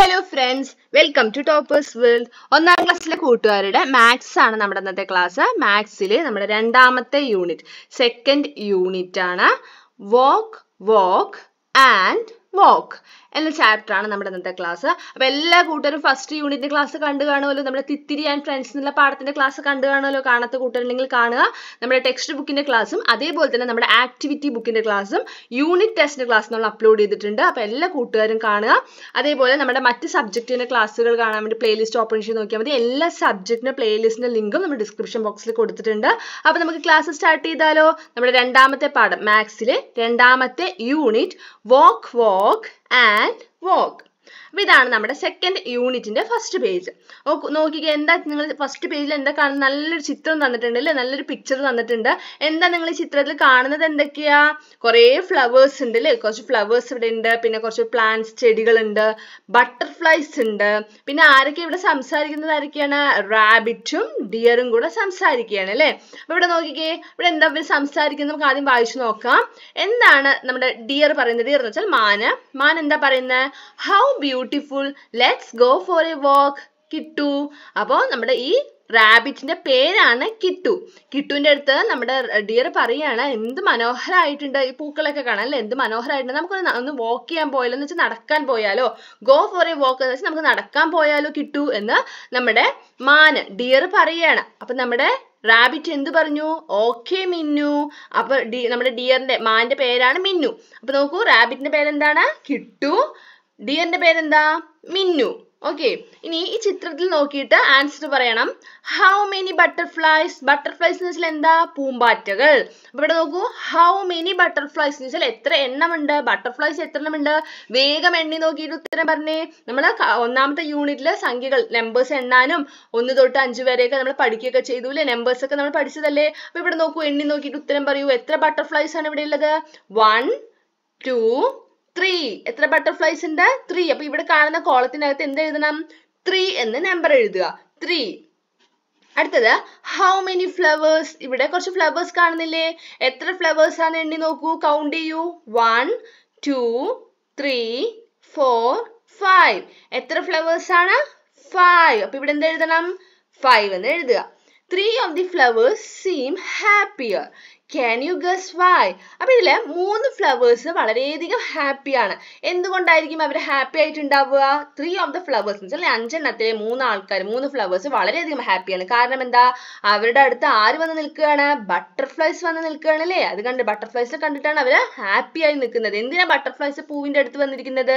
Hello friends welcome to toppers world ഒന്നാം ക്ലാസ്സിലെ കൂട്ടുകാരുടെ മാത്സ് ആണ് നമ്മുടെ ഇന്നത്തെ ക്ലാസ് മാത്സിൽ നമ്മുടെ രണ്ടാമത്തെ യൂണിറ്റ് സെക്കൻഡ് യൂണിറ്റ് ആണ് വോക്ക് വോക്ക് ആൻഡ് വോക്ക് എന്ന ചാപ്റ്റർ ആണ് നമ്മുടെ ഇന്നത്തെ ക്ലാസ് അപ്പോൾ എല്ലാ കൂട്ടരും ഫസ്റ്റ് യൂണിറ്റ് ക്ലാസ് കണ്ടു കാണുമല്ലോ നമ്മുടെ തിത്തിരി ആൻഡ് ഫ്രണ്ട്സ് എന്നുള്ള പാഠത്തിന്റെ ക്ലാസ് കണ്ടു കാണുമല്ലോ കാണാത്ത കൂട്ടരുണ്ടെങ്കിൽ കാണുക നമ്മുടെ ടെക്സ്റ്റ് ബുക്കിന്റെ ക്ലാസ്സും അതേപോലെ തന്നെ നമ്മുടെ ആക്ടിവിറ്റി ബുക്കിന്റെ ക്ലാസ്സും യൂണിറ്റ് ടെസ്റ്റിന്റെ ക്ലാസ് നമ്മൾ അപ്ലോഡ് ചെയ്തിട്ടുണ്ട് അപ്പോൾ എല്ലാ കൂട്ടുകാരും കാണുക അതേപോലെ നമ്മുടെ മറ്റ് സബ്ജക്റ്റിന്റെ ക്ലാസ്സുകൾ കാണാൻ വേണ്ടി പ്ലേലിസ്റ്റ് ഓപ്പൺ ചെയ്ത് നോക്കിയാൽ മതി എല്ലാ സബ്ജക്റ്റിന്റെ പ്ലേലിസ്റ്റിന്റെ ലിങ്കും നമ്മൾ ഡിസ്ക്രിപ്ഷൻ ബോക്സിൽ കൊടുത്തിട്ടുണ്ട് അപ്പോൾ നമുക്ക് ക്ലാസ് സ്റ്റാർട്ട് ചെയ്താലോ നമ്മുടെ രണ്ടാമത്തെ പാഠം മാത്സിലെ രണ്ടാമത്തെ unit walk walk and walk. അപ്പൊ ഇതാണ് നമ്മുടെ സെക്കൻഡ് യൂണിറ്റിന്റെ ഫസ്റ്റ് പേജ് നോക്കിക്കുക എന്താ നിങ്ങൾ ഫസ്റ്റ് പേജിൽ എന്താ കാണുന്നത് നല്ലൊരു ചിത്രം തന്നിട്ടുണ്ട് അല്ലേ നല്ലൊരു പിക്ചർ തന്നിട്ടുണ്ട് എന്താ നിങ്ങൾ ഈ ചിത്രത്തിൽ കാണുന്നത് എന്തൊക്കെയാ കുറേ ഫ്ലവേഴ്സ് ഉണ്ട് അല്ലേ കുറച്ച് ഫ്ലവേഴ്സ് ഇവിടെ ഉണ്ട് പിന്നെ കുറച്ച് പ്ലാന്റ്സ് ചെടികളുണ്ട് ബട്ടർഫ്ലൈസ് ഉണ്ട് പിന്നെ ആരൊക്കെ ഇവിടെ സംസാരിക്കുന്നത് ആരൊക്കെയാണ് റാബിറ്റും ഡിയറും കൂടെ സംസാരിക്കുകയാണ് അല്ലേ അപ്പൊ ഇവിടെ നോക്കിക്കേ ഇവിടെ എന്താ ഇവർ സംസാരിക്കുന്നത് നമുക്ക് ആദ്യം വായിച്ചു നോക്കാം എന്താണ് നമ്മുടെ ഡിയർ പറയുന്നത് ഡിയർ എന്ന് വെച്ചാൽ മാന മാൻ എന്താ പറയുന്നത് how beauty beautiful let's go for a walk Kittu അപ്പോൾ നമ്മുടെ ഈ റാബിറ്റിന്റെ പേരാണ് കിട്ടു കിട്ടുവിൻ്റെ അടുത്ത് നമ്മുടെ ഡിയർ പറയാണ് എന്ത് മനോഹരമായിട്ടുണ്ട് ഈ പൂക്കളൊക്കെ കാണാൻ അല്ലേ എന്ത് മനോഹരമായിട്ടുണ്ട് നമുക്കൊന്ന് ഒന്ന് വാക്ക് ചെയ്യാൻ പോയാലോ എന്ന് വെച്ചാൽ നടക്കാൻ പോയാലോ ഗോ ഫോർ എ വാക്ക് എന്ന് വെച്ചാൽ നമുക്ക് നടക്കാൻ പോയാലോ കിട്ടു എന്ന് നമ്മുടെ മാന് ഡിയർ പറയാണ് അപ്പൊ നമ്മുടെ റാബിറ്റ് എന്ത് പറഞ്ഞു ഓക്കെ മിന്നു അപ്പൊ ഡി നമ്മുടെ ഡിയറിന്റെ മാന്റെ പേരാണ് മിന്നു അപ്പൊ നോക്കൂ റാബിറ്റിന്റെ പേരെന്താണ് കിട്ടു ഡിയറിന്റെ പേരെന്താ മിന്നു ഓക്കെ ഇനി ഈ ചിത്രത്തിൽ നോക്കിയിട്ട് ആൻസർ പറയണം ഹൗ മെനി ബട്ടർഫ്ലൈസ് ബട്ടർഫ്ലൈസ് എന്ന് വെച്ചാൽ എന്താ പൂമ്പാറ്റകൾ ഇവിടെ നോക്കൂ ഹൗ മെനി ബട്ടർഫ്ലൈസ് എന്ന് വെച്ചാൽ എത്ര എണ്ണമുണ്ട് ബട്ടർഫ്ലൈസ് എത്ര എണ്ണമുണ്ട് വേഗം എണ്ണി നോക്കിയിട്ട് ഉത്തരം പറഞ്ഞേ നമ്മൾ ഒന്നാമത്തെ യൂണിറ്റിൽ സംഖ്യകൾ നമ്പേഴ്സ് എണ്ണാനും ഒന്ന് തൊട്ട് അഞ്ച് വരെയൊക്കെ നമ്മൾ പഠിക്കുകയൊക്കെ ചെയ്തു അല്ലേ നമ്പേഴ്സ് ഒക്കെ നമ്മൾ പഠിച്ചതല്ലേ അപ്പോൾ ഇവിടെ നോക്കൂ എണ്ണി നോക്കിയിട്ട് ഉത്തരം പറയൂ എത്ര ബട്ടർഫ്ലൈസ് ആണ് ഇവിടെ ഉള്ളത് വൺ ടു ത്രീ എത്ര ബട്ടർഫ്ലൈസ് ഉണ്ട് ത്രീ അപ്പൊ ഇവിടെ കാണുന്ന കോളത്തിനകത്ത് എന്ത് എഴുതണം ത്രീ എന്ന് നമ്പർ എഴുതുക ത്രീ അടുത്തത് ഹൗ മെനി ഫ്ലവേഴ്സ് ഇവിടെ കുറച്ച് ഫ്ലവേഴ്സ് കാണുന്നില്ലേ എത്ര ഫ്ലവേഴ്സ് ആണ് എണ്ണി നോക്കൂ കൗണ്ട് ചെയ്യൂ one two three four five എത്ര ഫ്ലവേഴ്സ് ആണ് ഫൈവ് അപ്പൊ ഇവിടെ എന്ത് എഴുതണം ഫൈവ് എന്ന് എഴുതുക three of the flowers seem happier can you guess why അപ്പൊ ഇതിലെ മൂന്ന് ഫ്ലവേഴ്സ് വളരെയധികം ഹാപ്പിയാണ് എന്തുകൊണ്ടായിരിക്കും അവർ ഹാപ്പി ആയിട്ടുണ്ടാവുക ത്രീ ഓഫ് ദ ഫ്ലവേഴ്സ് എന്ന് വെച്ചാൽ അഞ്ചെണ്ണത്തിലെ മൂന്ന് ആൾക്കാർ മൂന്ന് ഫ്ലവേഴ്സ് വളരെയധികം ഹാപ്പിയാണ് കാരണം എന്താ അവരുടെ അടുത്ത് ആര് വന്ന് നിൽക്കുകയാണ് ബട്ടർഫ്ലൈസ് വന്ന് നിൽക്കുകയാണ് അല്ലേ അത് കണ്ട് ബട്ടർഫ്ലൈസ് കണ്ടിട്ടാണ് അവര് ഹാപ്പി ആയി നിൽക്കുന്നത് എന്തിനാ ബട്ടർഫ്ലൈസ് പൂവിന്റെ അടുത്ത് വന്നിരിക്കുന്നത്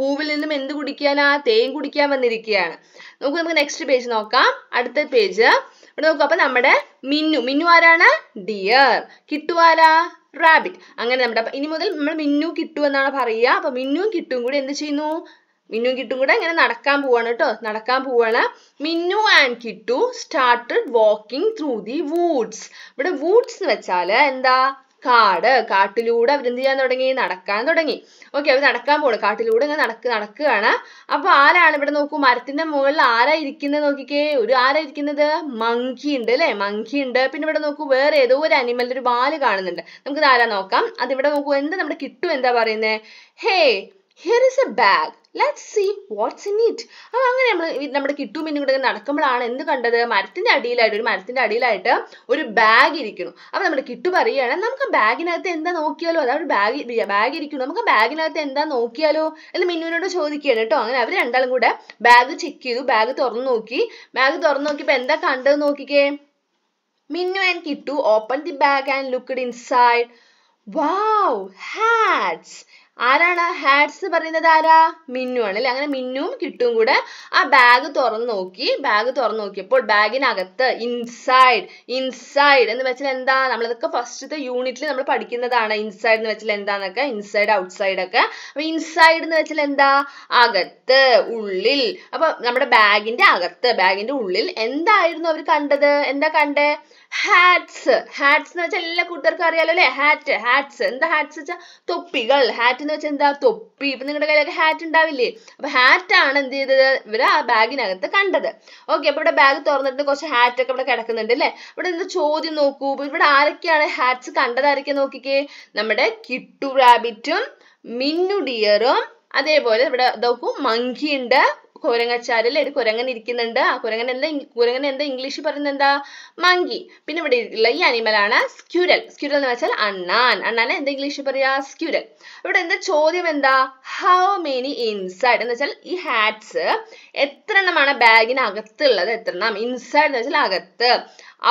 പൂവിൽ നിന്നും എന്ത് കുടിക്കാനാ തേൻ കുടിക്കാൻ വന്നിരിക്കുകയാണ് നമുക്ക് നമുക്ക് നെക്സ്റ്റ് പേജ് നോക്കാം അടുത്ത പേജ് ഇവിടെ നോക്കൂ അപ്പൊ നമ്മുടെ മിന്നു മിന്നു ആരാണ് ഡിയർ കിട്ടുവാരാ റാബിറ്റ് അങ്ങനെ നമ്മുടെ ഇനി മുതൽ നമ്മൾ മിന്നു കിട്ടു എന്നാണ് പറയുക അപ്പൊ മിന്നും കിട്ടും കൂടി എന്ത് ചെയ്യുന്നു മിന്നു കിട്ടും കൂടെ ഇങ്ങനെ നടക്കാൻ പോവാണ് കേട്ടോ നടക്കാൻ പോവാണ് Minnu and Kittu started walking through the woods ഇവിടെ വൂഡ്സ് എന്ന് വെച്ചാൽ എന്താ കാട് കാട്ടിലൂടെ അവരെന്ത് ചെയ്യാൻ തുടങ്ങി നടക്കാൻ തുടങ്ങി ഓക്കെ അവർ നടക്കാൻ പോണു കാട്ടിലൂടെ ഇങ്ങനെ നടക്ക് നടക്കുകയാണ് അപ്പൊ ആരാണ് ഇവിടെ നോക്കൂ മരത്തിന്റെ മുകളിൽ ആരാ ഇരിക്കുന്നത് നോക്കിക്കേ ഒരു ആരാ ഇരിക്കുന്നത് മങ്കി ഉണ്ട് അല്ലെ മങ്കി ഉണ്ട് പിന്നെ ഇവിടെ നോക്കൂ വേറെ ഏതോ ഒരു അനിമലിന്റെ ഒരു വാല് കാണുന്നുണ്ട് നമുക്ക് ആരാ നോക്കാം അതിവിടെ നോക്കൂ എന്താ നമ്മുടെ കിട്ടു എന്താ പറയുന്നത് hey here is a bag let see what's in it അപ്പൊ അങ്ങനെ നമ്മൾ നമ്മുടെ കിട്ടുമെന്നും കൂടെ നടക്കുമ്പോഴാണ് എന്ത് കണ്ടത് മരത്തിന്റെ അടിയിലായിട്ട് ഒരു മരത്തിന്റെ അടിയിലായിട്ട് ഒരു ബാഗ് ഇരിക്കുന്നു അപ്പൊ നമ്മുടെ കിട്ടു പറയുകയാണ് നമുക്ക് ബാഗിനകത്ത് എന്താ നോക്കിയാലോ അതായത് ബാഗ് ബാഗ് ഇരിക്കുന്നു നമുക്ക് ബാഗിനകത്ത് എന്താ നോക്കിയാലോ എന്ന് മിന്നുവിനോട് ചോദിക്കുകയാണ് കേട്ടോ അങ്ങനെ അവർ രണ്ടാളും കൂടെ ബാഗ് ചെക്ക് ചെയ്തു ബാഗ് തുറന്നു നോക്കി ബാഗ് തുറന്നു നോക്കിയപ്പോൾ എന്താ കണ്ടത് നോക്കിക്കേ Minnu and Kittu open the bag and looked inside wow hats ആരാണ് ഹാഡ്സ് പറയുന്നത് ആരാ മിന്നു ആണ് അല്ലെ അങ്ങനെ മിന്നും കിട്ടും കൂടെ ആ ബാഗ് തുറന്നു നോക്കി ബാഗ് തുറന്നു നോക്കിയപ്പോൾ ബാഗിനകത്ത് ഇൻസൈഡ് ഇൻസൈഡ് എന്ന് വെച്ചാൽ എന്താ നമ്മളതൊക്കെ ഫസ്റ്റത്തെ യൂണിറ്റിൽ നമ്മൾ പഠിക്കുന്നതാണ് ഇൻസൈഡ് എന്ന് വെച്ചാൽ എന്താന്നൊക്കെ ഇൻസൈഡ് ഔട്ട്സൈഡ് ഒക്കെ അപ്പൊ ഇൻസൈഡ് എന്ന് വെച്ചാൽ എന്താ അകത്ത് ഉള്ളിൽ അപ്പൊ നമ്മുടെ ബാഗിന്റെ അകത്ത് ബാഗിന്റെ ഉള്ളിൽ എന്തായിരുന്നു അവർ കണ്ടത് എന്താ കണ്ടേ ഹാറ്റ്സ് ഹാറ്റ്സ് എന്ന് വെച്ചാൽ എല്ലാ കൂട്ടുകാർക്കും അറിയാലോ അല്ലെ ഹാറ്റ് ഹാറ്റ്സ് എന്താ ഹാറ്റ്സ് വെച്ചാൽ തൊപ്പികൾ ഹാറ്റ് എന്ന് വെച്ചാൽ എന്താ തൊപ്പി ഇപ്പൊ നിങ്ങളുടെ കയ്യിലൊക്കെ ഹാറ്റ് ഉണ്ടാവില്ലേ അപ്പൊ ഹാറ്റ് ആണ് എന്ത് ചെയ്തത് ഇവര് ആ ബാഗിനകത്ത് കണ്ടത് ഓക്കെ അപ്പൊ ഇവിടെ ബാഗ് തുറന്നിട്ട് കുറച്ച് ഹാറ്റ് ഒക്കെ ഇവിടെ കിടക്കുന്നുണ്ട് അല്ലെ ഇവിടെ എന്താ ചോദ്യം നോക്കൂ ഇവിടെ ആരൊക്കെയാണ് ഹാറ്റ്സ് കണ്ടത് ആരൊക്കെ നോക്കിക്കേ നമ്മുടെ കിട്ടു റാബിറ്റും മിന്നു ഡിയറും അതേപോലെ ഇവിടെ നോക്കൂ മങ്കി ഉണ്ട് കുരങ്ങച്ചാരല്ലേ ഒരു കുരങ്ങൻ ഇരിക്കുന്നുണ്ട് ആ കുരങ്ങൻ എന്താ കുരങ്ങൻ എന്താ ഇംഗ്ലീഷിൽ പറയുന്നത് എന്താ മങ്കി പിന്നെ ഇവിടെ ഉള്ള ഈ അനിമൽ ആണ് സ്ക്യൂരൽ സ്ക്യൂരൽ എന്ന് വെച്ചാൽ അണ്ണാൻ അണ്ണാൻ എന്താ ഇംഗ്ലീഷിൽ പറയാ സ്ക്യൂരൽ ഇവിടെ എന്താ ചോദ്യം എന്താ ഹൗ മെനി ഇൻസൈഡ് എന്ന് വെച്ചാൽ ഈ ഹാറ്റ്സ് എത്ര എണ്ണമാണ് ബാഗിനകത്തുള്ളത് എത്ര എണ്ണം ഇൻസൈഡ് എന്ന് വെച്ചാൽ അകത്ത്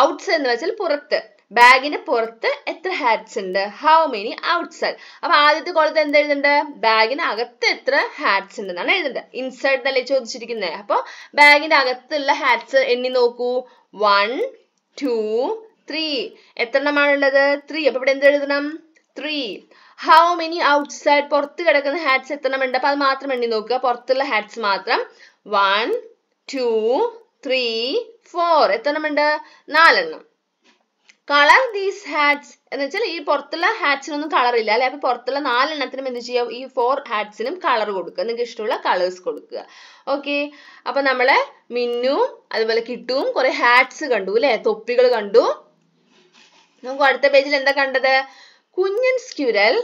ഔട്ട്സൈഡ് എന്ന് വെച്ചാൽ പുറത്ത് ബാഗിന് പുറത്ത് എത്ര ഹാറ്റ്സ് ഉണ്ട് ഹൗ മെനി ഔട്ട്സൈഡ് അപ്പൊ ആദ്യത്തെ കോളത്ത് എന്ത് എഴുതുന്നുണ്ട് ബാഗിന് അകത്ത് എത്ര ഹാറ്റ്സ് ഉണ്ട് എന്നാണ് എഴുതുന്നത് ഇൻസൈഡ് അല്ലേ ചോദിച്ചിരിക്കുന്നത് അപ്പോൾ ബാഗിന്റെ അകത്തുള്ള ഹാറ്റ്സ് എണ്ണി നോക്കൂ വൺ ടു ത്രീ എത്ര എണ്ണമാണ് ഉള്ളത് ത്രീ അപ്പൊ ഇവിടെ എന്ത് എഴുതണം ത്രീ ഹൗ മെനി ഔട്ട്സൈഡ് പുറത്ത് കിടക്കുന്ന ഹാറ്റ്സ് എത്ര എണ്ണം ഉണ്ട് അപ്പൊ അത് മാത്രം എണ്ണി നോക്കുക പുറത്തുള്ള ഹാറ്റ്സ് മാത്രം വൺ ടു ത്രീ ഫോർ എത്ര എണ്ണം ഉണ്ട് നാലെണ്ണം കളർ ദീസ് ഹാറ്റ്സ് എന്ന് വെച്ചാൽ ഈ പുറത്തുള്ള ഹാറ്റ്സിനൊന്നും കളർ ഇല്ല അല്ലെ അപ്പൊ പുറത്തുള്ള നാലെണ്ണത്തിനും എന്ത് ചെയ്യാം ഈ ഫോർ ഹാറ്റ്സിനും കളർ കൊടുക്കുക നിങ്ങൾക്ക് ഇഷ്ടമുള്ള കളേഴ്സ് കൊടുക്കുക ഓക്കെ അപ്പൊ നമ്മളെ മിന്നും അതുപോലെ കിട്ടും കുറെ ഹാറ്റ്സ് കണ്ടു അല്ലെ തൊപ്പികൾ കണ്ടു നമുക്ക് അടുത്ത പേജിൽ എന്താ കണ്ടത് കുഞ്ഞൻ squirrel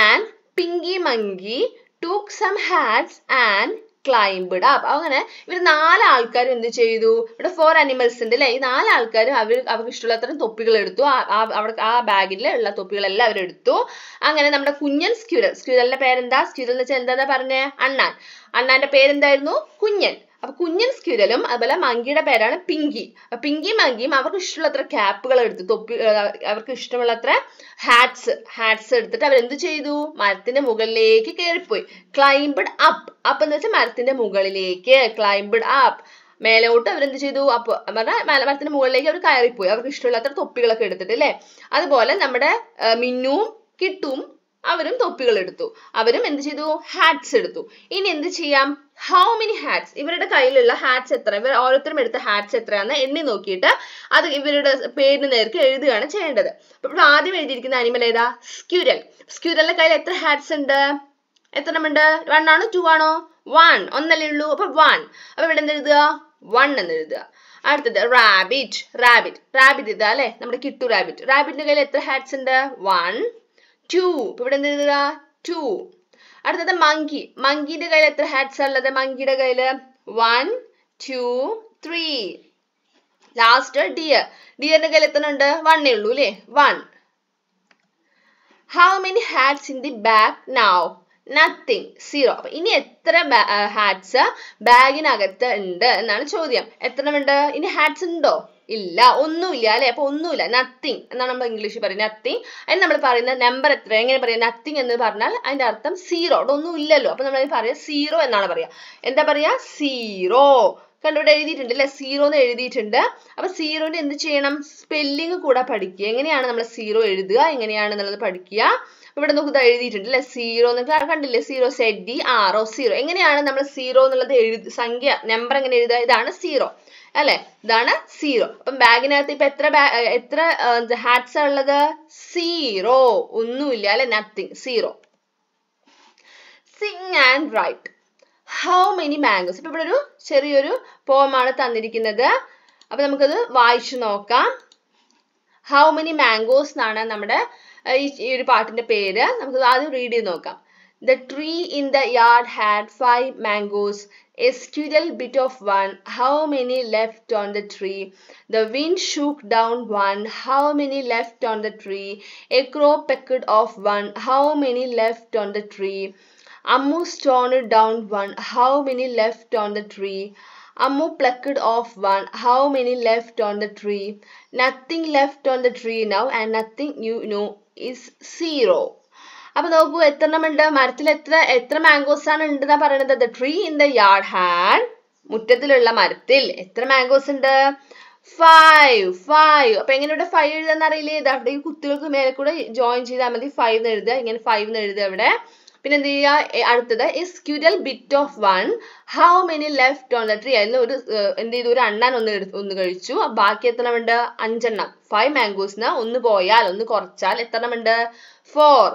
and Pinky monkey took some hats and climbed up അങ്ങനെ ഇവർ നാല് ആൾക്കാരും എന്ത് ചെയ്തു ഇവിടെ ഫോർ അനിമൽസ് ഉണ്ട് അല്ലേ ഈ നാല് ആൾക്കാരും അവർ അവർക്ക് ഇഷ്ടമുള്ള തൊപ്പികൾ എടുത്തു അവിടെ ആ ബാഗിൽ ഉള്ള തൊപ്പികളെല്ലാം അവരെടുത്തു അങ്ങനെ നമ്മുടെ കുഞ്ഞൻ സ്ക്യൂരൽ സ്ക്യൂരലിന്റെ പേരെന്താ സ്ക്യൂരൽ എന്ന് വെച്ചാൽ എന്താ പറഞ്ഞേ അണ്ണാൻ അണ്ണാന്റെ പേരെന്തായിരുന്നു കുഞ്ഞൻ അപ്പൊ കുഞ്ഞൻ സ്ക്വിരലും അതുപോലെ മങ്കിയുടെ പേരാണ് പിങ്കി പിങ്കിയും മങ്കിയും അവർക്ക് ഇഷ്ടമുള്ളത്ര ക്യാപ്പുകൾ എടുത്ത് തൊപ്പി അവർക്ക് ഇഷ്ടമുള്ളത്ര ഹാറ്റ്സ് ഹാറ്റ്സ് എടുത്തിട്ട് എന്ത് ചെയ്തു മരത്തിന്റെ മുകളിലേക്ക് കയറിപ്പോയി climbed അപ്പ് അപ്പ് എന്ന് വെച്ചാൽ മരത്തിന്റെ മുകളിലേക്ക് ക്ലൈംബിഡ് അപ്പ് മേലോട്ട് അവരെന്ത് ചെയ്തു അപ്പോൾ പറഞ്ഞാൽ മരത്തിന്റെ മുകളിലേക്ക് അവർ കയറിപ്പോയി അവർക്ക് ഇഷ്ടമുള്ളത്ര തൊപ്പികളൊക്കെ എടുത്തിട്ട് അല്ലേ അതുപോലെ നമ്മുടെ മിന്നുവും കിട്ടും അവരും തൊപ്പികൾ എടുത്തു അവരും എന്ത് ചെയ്തു ഹാറ്റ്സ് എടുത്തു ഇനി എന്ത് ചെയ്യാം ഹൗ മെനി ഹാറ്റ്സ് ഇവരുടെ കയ്യിലുള്ള ഹാറ്റ്സ് എത്ര ഇവർ ഓരോരുത്തരും എടുത്ത ഹാറ്റ്സ് എത്രയാണ് എണ്ണി നോക്കിയിട്ട് അത് ഇവരുടെ പേരിന് നേർക്ക് എഴുതുകയാണ് ചെയ്യേണ്ടത് അപ്പോൾ ആദ്യം എഴുതിയിരിക്കുന്ന അനിമൽ ഏതാ സ്ക്യൂരൽ സ്ക്യൂരലിന്റെ കയ്യിൽ എത്ര ഹാറ്റ്സ് ഉണ്ട് എത്ര ഉണ്ട് വൺ ആണോ ടു ആണോ വൺ ഒന്നല്ലേ ഉള്ളൂ അപ്പൊ വൺ അപ്പൊ ഇവിടെ എന്തെഴുതുക എഴുതുക വൺ എന്ന് എഴുതുക അടുത്തത് റാബിറ്റ് റാബിറ്റ് റാബിറ്റ് ഇതാ അല്ലെ നമ്മുടെ കിട്ടു റാബിറ്റ് റാബിറ്റിന്റെ കയ്യിൽ എത്ര ഹാറ്റ്സ് ഉണ്ട് വൺ ടു ഇവിടെ എന്ത് എഴുതുക ടു അടുത്തത് മങ്കി മങ്കിന്റെ കയ്യിൽ എത്ര ഹാറ്റ്സ് ഉള്ളത് മങ്കിയുടെ കയ്യിൽ one two three last deer ഡിയറിന്റെ കയ്യിൽ എത്തുന്നുണ്ട് വണ്ണേ ഉള്ളൂ അല്ലേ one how many hats in the bag now nothing zero അപ്പൊ ഇനി എത്ര ഹാറ്റ്സ് ബാഗിനകത്ത് ഉണ്ട് എന്നാണ് ചോദ്യം എത്ര ഉണ്ട് ഇനി ഹാറ്റ്സ് ഉണ്ടോ ഇല്ല ഒന്നുമില്ല അല്ലെ അപ്പൊ ഒന്നുമില്ല നത്തിങ് എന്നാണ് നമ്മൾ ഇംഗ്ലീഷിൽ പറയുന്നത് നത്തിങ് എന്ന് നമ്മൾ പറയുന്ന നമ്പർ എത്ര എങ്ങനെ പറയാം നത്തിങ് എന്ന് പറഞ്ഞാൽ അതിന്റെ അർത്ഥം സീറോ അവിടെ ഒന്നും ഇല്ലല്ലോ അപ്പൊ നമ്മൾ പറയാം സീറോ എന്നാണ് പറയാ എന്താ പറയാ സീറോ കണ്ടിവിടെ എഴുതിയിട്ടുണ്ട് അല്ലെ സീറോ എന്ന് എഴുതിയിട്ടുണ്ട് അപ്പൊ സീറോന്റെ എന്ത് ചെയ്യണം സ്പെല്ലിംഗ് കൂടെ പഠിക്കുക എങ്ങനെയാണ് നമ്മൾ സീറോ എഴുതുക എങ്ങനെയാണ് എന്നുള്ളത് പഠിക്കുക ഇവിടെ നോക്കുക എഴുതിയിട്ടുണ്ട് അല്ലെ സീറോ എന്ന് കണ്ടില്ലേ zero Z D R O zero എങ്ങനെയാണ് നമ്മൾ സീറോ എന്നുള്ളത് എഴുതി സംഖ്യ നമ്പർ എങ്ങനെ എഴുതുക ഇതാണ് സീറോ അല്ലെ ഇതാണ് സീറോ അപ്പം ബാഗിനകത്ത് ഇപ്പൊ എത്ര എത്ര ഹാറ്റ്സ് ഉള്ളത് സീറോ ഒന്നുമില്ല അല്ലെ nothing zero sing and write how many mangoes ഇപ്പൊ ഇവിടെ ഒരു ചെറിയൊരു പോമാണ് തന്നിരിക്കുന്നത് അപ്പൊ നമുക്കത് വായിച്ചു നോക്കാം ഹൗ മെനി മാംഗോസ് എന്നാണ് നമ്മുടെ ഈ ഒരു പാട്ടിന്റെ പേര് നമുക്ക് ആദ്യം റീഡ് ചെയ്ത് നോക്കാം The tree in the yard had five mangoes. A squirrel bit of one. How many left on the tree? The wind shook down one. How many left on the tree? A crow pecked off one. How many left on the tree? Ammu torn down one. How many left on the tree? Ammu plucked off one. How many left on the tree? Nothing left on the tree now and nothing you know is zero. അപ്പൊ നോക്കൂ എത്ര എണ്ണം ഉണ്ട് മരത്തിൽ എത്ര എത്ര mangoes ആണ് ഉണ്ടെന്നാ പറയണത് the tree in the yard hand മുറ്റത്തിലുള്ള മരത്തിൽ എത്ര മാംഗോസ് ഉണ്ട് ഫൈവ് ഫൈവ് അപ്പൊ എങ്ങനെ ഇവിടെ ഫൈവ് എഴുതാൻ അറിയില്ലേ അവിടെ ഈ കുത്തികൾക്ക് മേലെ കൂടെ ജോയിൻ ചെയ്താൽ മതി ഫൈവ് എന്ന് എഴുതുക ഇങ്ങനെ ഫൈവ് എന്ന് എഴുതുക ഇവിടെ പിന്നെ എന്ത് ചെയ്യുക അടുത്തത് is squirrel bit off one how many left on the tree അതിൽ ഒരു എന്ത് ചെയ്തു ഒരു അണ്ണാൻ ഒന്ന് ഒന്ന് കഴിച്ചു ബാക്കി എത്ര ഉണ്ട് അഞ്ചെണ്ണം ഫൈവ് മാംഗോസിന് ഒന്ന് പോയാൽ ഒന്ന് കുറച്ചാൽ എത്ര ഉണ്ട് four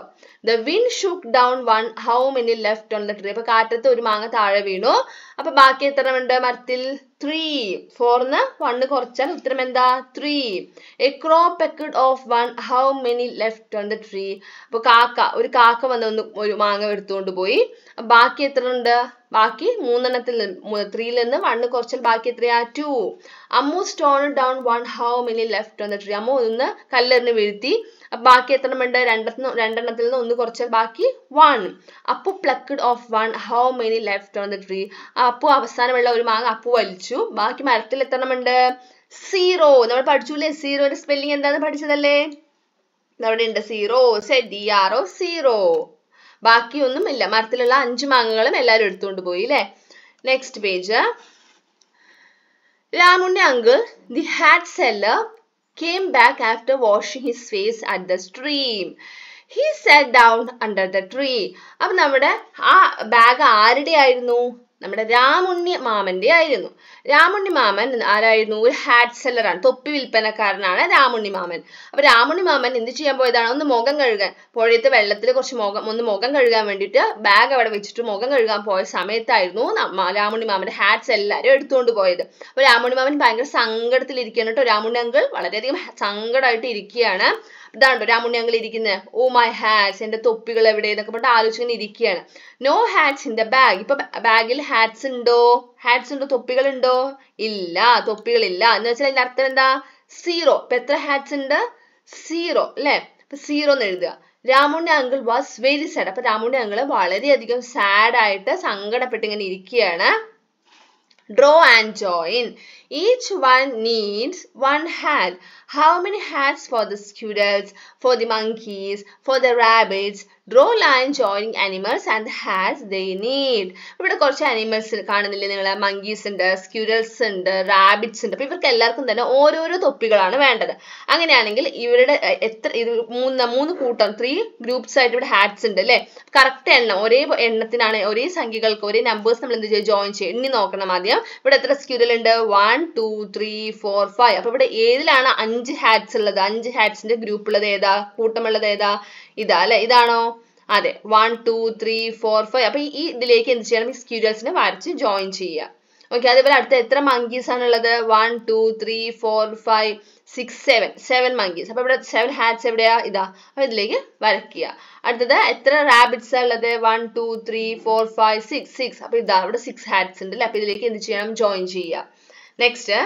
the wind shook down one how many left on the tree അപ്പൊ കാറ്റത്ത് ഒരു മാങ്ങ താഴെ വീണു അപ്പൊ ബാക്കി എത്ര ഉണ്ട് മരത്തിൽ ത്രീ ഫോർന്ന് വണ്ണ് കുറച്ചാൽ ഉത്തരം എന്താ three a crow pecked off one how many left on the tree അപ്പോൾ കാക്ക ഒരു കാക്ക വന്ന് ഒന്ന് ഒരു മാങ്ങ എടുത്തുകൊണ്ട് പോയി ബാക്കി എത്ര ഉണ്ട് ബാക്കി മൂന്നെണ്ണത്തിൽ ത്രീയിൽ നിന്ന് വണ്ണ് കുറച്ചാൽ ബാക്കി എത്രയാ two Ammu stone down one how many left on the tree Ammu ഒന്ന് കല്ലെറിഞ്ഞ് വീഴ്ത്തി ബാക്കി ഉണ്ട് രണ്ടെണ്ണ രണ്ടെണ്ണത്തിൽ നിന്ന് ഒന്ന് കുറച്ചാൽ ബാക്കി one Appu plucked off one how many left on the tree Appu അവസാനമുള്ള ഒരു മാങ്ങ അപ്പു വലിച്ചു പഠിച്ചു ബാക്കി മരത്തിൽ എത്തണമുണ്ട് എണ്ണമുണ്ട് സീറോ നമ്മൾ പഠിച്ചുല്ലേ സീറോയുടെ സ്പെല്ലിംഗ് എന്താണെന്ന് പഠിച്ചതല്ലേ അവിടെ ഉണ്ട് zero Z E e R O zero ബാക്കിയൊന്നും ഇല്ല മരത്തിലുള്ള അഞ്ച് മാങ്ങകളും എല്ലാരും എടുത്തുകൊണ്ട് പോയി ല്ലേ നെക്സ്റ്റ് പേജ് രാമുണ്ടെ uncle the hat seller came back after washing his face at the stream he set down under the tree അപ്പൊ നമ്മുടെ ആ ബാഗ് ആരുടെ ആയിരുന്നു നമ്മുടെ രാമുണ്ണി മാമന്റെ ആയിരുന്നു രാമുണ്ണി മാമൻ ആരായിരുന്നു ഒരു ഹാറ്റ് സെല്ലറാണ് തൊപ്പി വിൽപ്പനക്കാരനാണ് രാമുണ്ണി മാമൻ അപ്പൊ രാമുണ്ണി മാമൻ എന്ത് ചെയ്യാൻ പോയതാണ് ഒന്ന് മുഖം കഴുകാൻ പുഴയത്തെ വെള്ളത്തിൽ കുറച്ച് മുഖം ഒന്ന് മുഖം കഴുകാൻ വേണ്ടിയിട്ട് ബാഗ് അവിടെ വെച്ചിട്ട് മുഖം കഴുകാൻ പോയ സമയത്തായിരുന്നു രാമുണ്ണി മാമന്റെ ഹാറ്റ്സ് എല്ലാരും എടുത്തുകൊണ്ട് പോയത് അപ്പൊ രാമുണ്ണി മാമൻ ഭയങ്കര ഇരിക്കുകയാണ് കേട്ടോ രാമുണ്ണി അങ്കിൾ വളരെയധികം സങ്കടമായിട്ട് ഇരിക്കുകയാണ് ഇതാണ്ടോ രാമുണ്ണി അങ്കിൾ ഇരിക്കുന്നത് ഓ oh മൈ ഹാറ്റ്സ് എന്റെ തൊപ്പികൾ എവിടെ എന്നൊക്കെ പറഞ്ഞിട്ട് ആലോചിച്ചിങ്ങനെ ഇരിക്കുകയാണ് no hats in the bag ഇപ്പൊ ബാഗിൽ ഹാറ്റ്സ് ഉണ്ടോ ഹാറ്റ്സ് ഉണ്ടോ തൊപ്പികൾ ഉണ്ടോ ഇല്ല തൊപ്പികൾ ഇല്ല എന്ന് വെച്ചാൽ അതിന്റെ അർത്ഥം എന്താ സീറോ ഇപ്പൊ എത്ര ഹാറ്റ്സ് ഉണ്ട് സീറോ അല്ലെ സീറോ എന്ന് എഴുതുക Ramunni uncle was very sad അപ്പൊ രാമുണ്ണി അങ്കിള് വളരെയധികം സാഡ് ആയിട്ട് സങ്കടപ്പെട്ട് ഇങ്ങനെ ഇരിക്കുകയാണ് draw and join. Each one needs one hat. How many hats for the squirrels, for the monkeys, for the rabbits, draw line joining animals and has they need ഇവിടെ കുറച്ച് animals കാണുന്നില്ലേ നിങ്ങൾ monkeys ഉണ്ട് സ്ക്യൂരൽസ് ഉണ്ട് റാബിറ്റ്സ് ഉണ്ട് അപ്പോൾ ഇവർക്ക് എല്ലാവർക്കും തന്നെ ഓരോരോ തൊപ്പികളാണ് വേണ്ടത് അങ്ങനെയാണെങ്കിൽ ഇവരുടെ എത്ര ഇത് മൂന്ന് മൂന്ന് കൂട്ടം ത്രീ ഗ്രൂപ്പ്സ് ആയിട്ട് ഇവിടെ ഹാറ്റ്സ് ഉണ്ട് അല്ലേ കറക്റ്റ് എണ്ണം ഒരേ എണ്ണത്തിനാണ് ഒരേ സംഖ്യകൾക്ക് ഒരേ നമ്പേഴ്സ് നമ്മൾ എന്ത് ചെയ്യും ജോയിൻ ചെയ്യും എണ്ണി നോക്കണം ആദ്യം ഇവിടെ എത്ര സ്ക്യൂരൽ ഉണ്ട് one two three four five അപ്പോൾ ഇവിടെ ഏതിലാണ് അഞ്ച് ഹാറ്റ്സ് ഉള്ളത് അഞ്ച് ഹാറ്റ്സിന്റെ ഗ്രൂപ്പ് ഉള്ളത് ഏതാ കൂട്ടമുള്ളത് ഏതാ ഇതാ അല്ലെ ഇതാണോ അതെ one two three four five അപ്പൊ ഈ ഇതിലേക്ക് എന്ത് ചെയ്യണം ഈ വരച്ച് ജോയിൻ ചെയ്യുക ഓക്കെ അതേപോലെ അടുത്ത എത്ര മങ്കീസ് ആണുള്ളത് one two three four five six seven seven monkeys അപ്പൊ ഇവിടെ സെവൻ ഹാറ്റ്സ് എവിടെയാ ഇതാ അപ്പൊ ഇതിലേക്ക് വരയ്ക്കുക അടുത്തത് എത്ര റാബിറ്റ്സ് ഉള്ളത് one two three four five six six അപ്പൊ ഇതാ ഇവിടെ സിക്സ് ഹാറ്റ്സ് ഉണ്ട് അല്ലെ അപ്പൊ ഇതിലേക്ക് എന്ത് ചെയ്യണം ജോയിൻ ചെയ്യുക next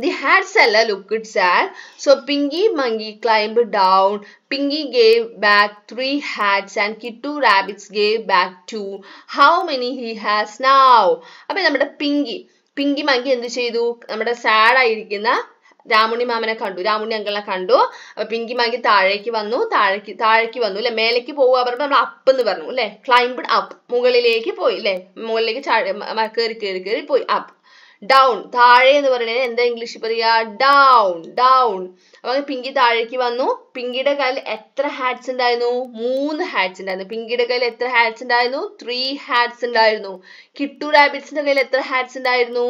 The Hatseller looked sad, so Pinky Monkey climbed down. Pinky gave back three hats and Kittu Rabbits gave back two. How many he has now? അപ്പം നമ്മുടെ പിങ്കി പിങ്കി മങ്കി എന്ത് ചെയ്തു നമ്മുടെ സാഡ് ആയിരിക്കുന്ന രാമുണി മാമനെ കണ്ടു രാമുണി അങ്കളെ കണ്ടു അപ്പൊ പിങ്കി മാങ്കി താഴേക്ക് വന്നു താഴേക്ക് താഴേക്ക് വന്നു അല്ലെ മേലേക്ക് പോവുക പറഞ്ഞു നമ്മൾ അപ്പ് എന്ന് പറഞ്ഞു അല്ലെ ക്ലൈംബ് അപ്പ് മുകളിലേക്ക് പോയി അല്ലെ മുകളിലേക്ക് കയറി കയറി കയറി പോയി അപ്പ് ഡൗൺ താഴെ എന്ന് പറയുന്നത് എന്താ ഇംഗ്ലീഷിൽ പറയുക ഡൗൺ ഡൗൺ അപ്പൊ പിങ്കി താഴേക്ക് വന്നു പിങ്കിയുടെ കയ്യിൽ എത്ര ഹാറ്റ്സ് ഉണ്ടായിരുന്നു മൂന്ന് ഹാറ്റ്സ് ഉണ്ടായിരുന്നു പിങ്കിയുടെ കയ്യിൽ എത്ര ഹാറ്റ്സ് ഉണ്ടായിരുന്നു ത്രീ ഹാറ്റ്സ് ഉണ്ടായിരുന്നു കിട്ടു റാബിറ്റ്സിന്റെ കയ്യിൽ എത്ര ഹാറ്റ്സ് ഉണ്ടായിരുന്നു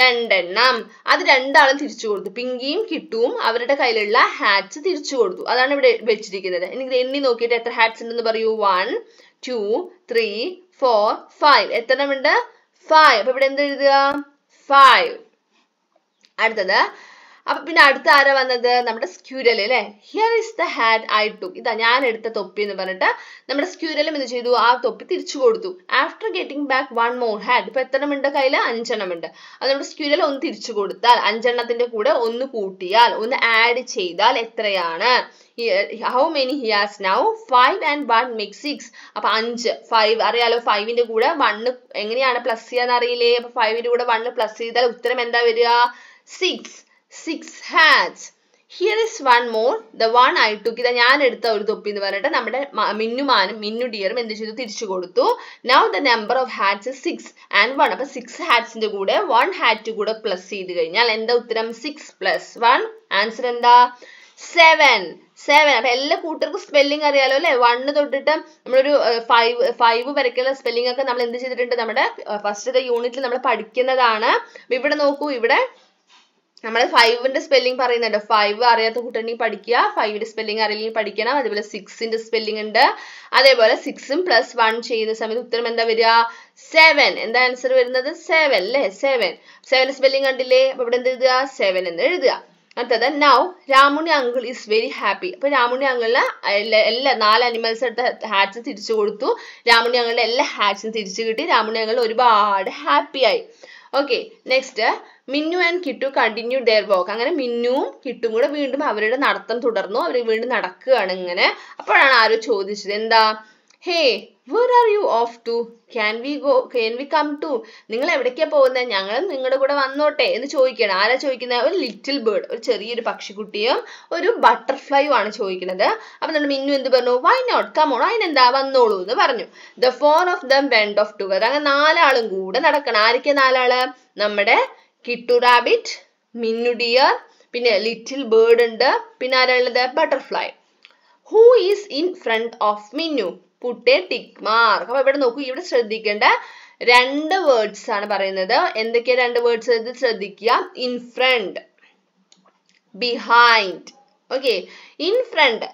രണ്ടെണ്ണം അത് രണ്ടാളും തിരിച്ചു കൊടുത്തു പിങ്കിയും കിട്ടുവും അവരുടെ കയ്യിലുള്ള ഹാറ്റ്സ് തിരിച്ചു കൊടുത്തു അതാണ് ഇവിടെ വെച്ചിരിക്കുന്നത് എനിക്ക് എണ്ണി നോക്കിയിട്ട് എത്ര ഹാറ്റ്സ് ഉണ്ടെന്ന് പറയൂ one two three four five എത്ര ഉണ്ട് ഫൈവ് അപ്പൊ ഇവിടെ എന്താ എഴുതുക five அடுத்தது അപ്പൊ പിന്നെ അടുത്ത ആരാ വന്നത് നമ്മുടെ സ്ക്യൂരൽ അല്ലെ here is the hat I took ഇതാ ഞാൻ എടുത്ത തൊപ്പി എന്ന് പറഞ്ഞിട്ട് നമ്മുടെ സ്ക്യൂരലും എന്ത് ചെയ്തു ആ തൊപ്പി തിരിച്ചു കൊടുത്തു after getting back one more hat ഇപ്പൊ എത്ര ഉണ്ട് കയ്യിൽ അഞ്ചെണ്ണം ഉണ്ട് അത് നമ്മുടെ സ്ക്യൂരൽ ഒന്ന് തിരിച്ചു കൊടുത്താൽ അഞ്ചെണ്ണത്തിന്റെ കൂടെ ഒന്ന് കൂട്ടിയാൽ ഒന്ന് ആഡ് ചെയ്താൽ എത്രയാണ് how many here's now five and one make six അപ്പൊ അഞ്ച് ഫൈവ് അറിയാലോ ഫൈവിന്റെ കൂടെ വണ്ണ് എങ്ങനെയാണ് പ്ലസ് ചെയ്യാന്ന് അറിയില്ലേ അപ്പൊ ഫൈവിന്റെ കൂടെ വണ്ണ് പ്ലസ് ചെയ്താൽ ഉത്തരം എന്താ വരിക six six hats here is one more the one I took ഇതാ ഞാൻ എടുത്ത ഒരു തൊപ്പി എന്ന് പറഞ്ഞിട്ട് നമ്മുടെ മിന്നുമാനും മിന്നു ഡിയറും എന്ത് ചെയ്തു തിരിച്ചു കൊടുത്തു now the number of hats six and one അപ്പൊ സിക്സ് ഹാറ്റ്സിന്റെ കൂടെ വൺ ഹാറ്റ് കൂടെ പ്ലസ് ചെയ്ത് കഴിഞ്ഞാൽ എന്താ ഉത്തരം സിക്സ് പ്ലസ് വൺ ആൻസർ എന്താ സെവൻ സെവൻ അപ്പൊ എല്ലാ കൂട്ടർക്കും സ്പെല്ലിംഗ് അറിയാലോ അല്ലെ വണ്ണ് തൊട്ടിട്ട് നമ്മളൊരു ഫൈവ് ഫൈവ് വരയ്ക്കുള്ള സ്പെല്ലിംഗ് ഒക്കെ നമ്മൾ എന്ത് ചെയ്തിട്ടുണ്ട് നമ്മുടെ ഫസ്റ്റത്തെ യൂണിറ്റിൽ നമ്മൾ പഠിക്കുന്നതാണ് ഇവിടെ നോക്കൂ ഇവിടെ നമ്മൾ ഫൈവിന്റെ സ്പെല്ലിംഗ് പറയുന്നുണ്ട് ഫൈവ് അറിയാത്ത കൂട്ടുണ്ടെങ്കിൽ പഠിക്കുക ഫൈവിന്റെ സ്പെല്ലിംഗ് അറിയില്ലെങ്കിൽ പഠിക്കണം അതുപോലെ സിക്സിന്റെ സ്പെല്ലിംഗ് ഉണ്ട് അതേപോലെ സിക്സും പ്ലസ് വൺ ചെയ്യുന്ന സമയത്ത് ഉത്തരം എന്താ വരിക സെവൻ എന്താ ആൻസർ വരുന്നത് സെവൻ അല്ലേ സെവൻ സെവൻ സ്പെല്ലിംഗ് കണ്ടില്ലേ അപ്പൊ ഇവിടെ എന്ത് എഴുതുക സെവൻ എന്ന് എഴുതുക അടുത്തത് now Ramuni uncle is very happy അപ്പൊ രാമുണി അങ്കിളിന് എല്ലാ നാല് അനിമൽസ് എടുത്ത ഹാറ്റ്സ് തിരിച്ചു കൊടുത്തു രാമുണി അങ്കിളുടെ എല്ലാ ഹാറ്റ്സും തിരിച്ചു കിട്ടി രാമുണി അങ്കിൾ ഒരുപാട് ഹാപ്പി ആയി okay next Minnu and Kittu continue their walk അങ്ങനെ മിന്നുവും കിട്ടും കൂടെ വീണ്ടും അവരുടെ നടത്തം തുടർന്നു അവർ വീണ്ടും നടക്കുകയാണ് ഇങ്ങനെ അപ്പോഴാണ് ആരോ ചോദിച്ചത് എന്താ hey where are you off to can we go can we come too നിങ്ങൾ എവിടേക്കാണ് പോകുന്നത് ഞങ്ങൾ നിങ്ങളുടെ കൂടെ വന്നോട്ടെ എന്ന് ചോദിക്കണം ആരാ ചോദിക്കുന്നത് ഒരു ലിറ്റിൽ ബേർഡ് ഒരു ചെറിയൊരു പക്ഷിക്കുട്ടിയും ഒരു ബട്ടർഫ്ലൈയും ആണ് ചോദിക്കുന്നത് അപ്പം നമ്മൾ മിന്നു എന്ത് പറഞ്ഞു വൈ നോട്ട് കമോൺ അതിനെന്താ വന്നോളൂ എന്ന് പറഞ്ഞു the four of them went off together അങ്ങനെ നാലാളും കൂടെ നടക്കണം ആരൊക്കെ നാലാള് നമ്മുടെ കിട്ടു റാബിറ്റ് മിന്നു ഡിയർ പിന്നെ ലിറ്റിൽ ബേർഡ് ഉണ്ട് പിന്നെ ആരാണുള്ളത് butterfly who is in front of Minnu put a tick mark അപ്പൊ ഇവിടെ നോക്കൂ ഇവിടെ ശ്രദ്ധിക്കേണ്ട രണ്ട് വേർഡ്സ് ആണ് പറയുന്നത് എന്തൊക്കെയാ രണ്ട് വേർഡ്സ് ശ്രദ്ധിക്കുക in front behind okay in front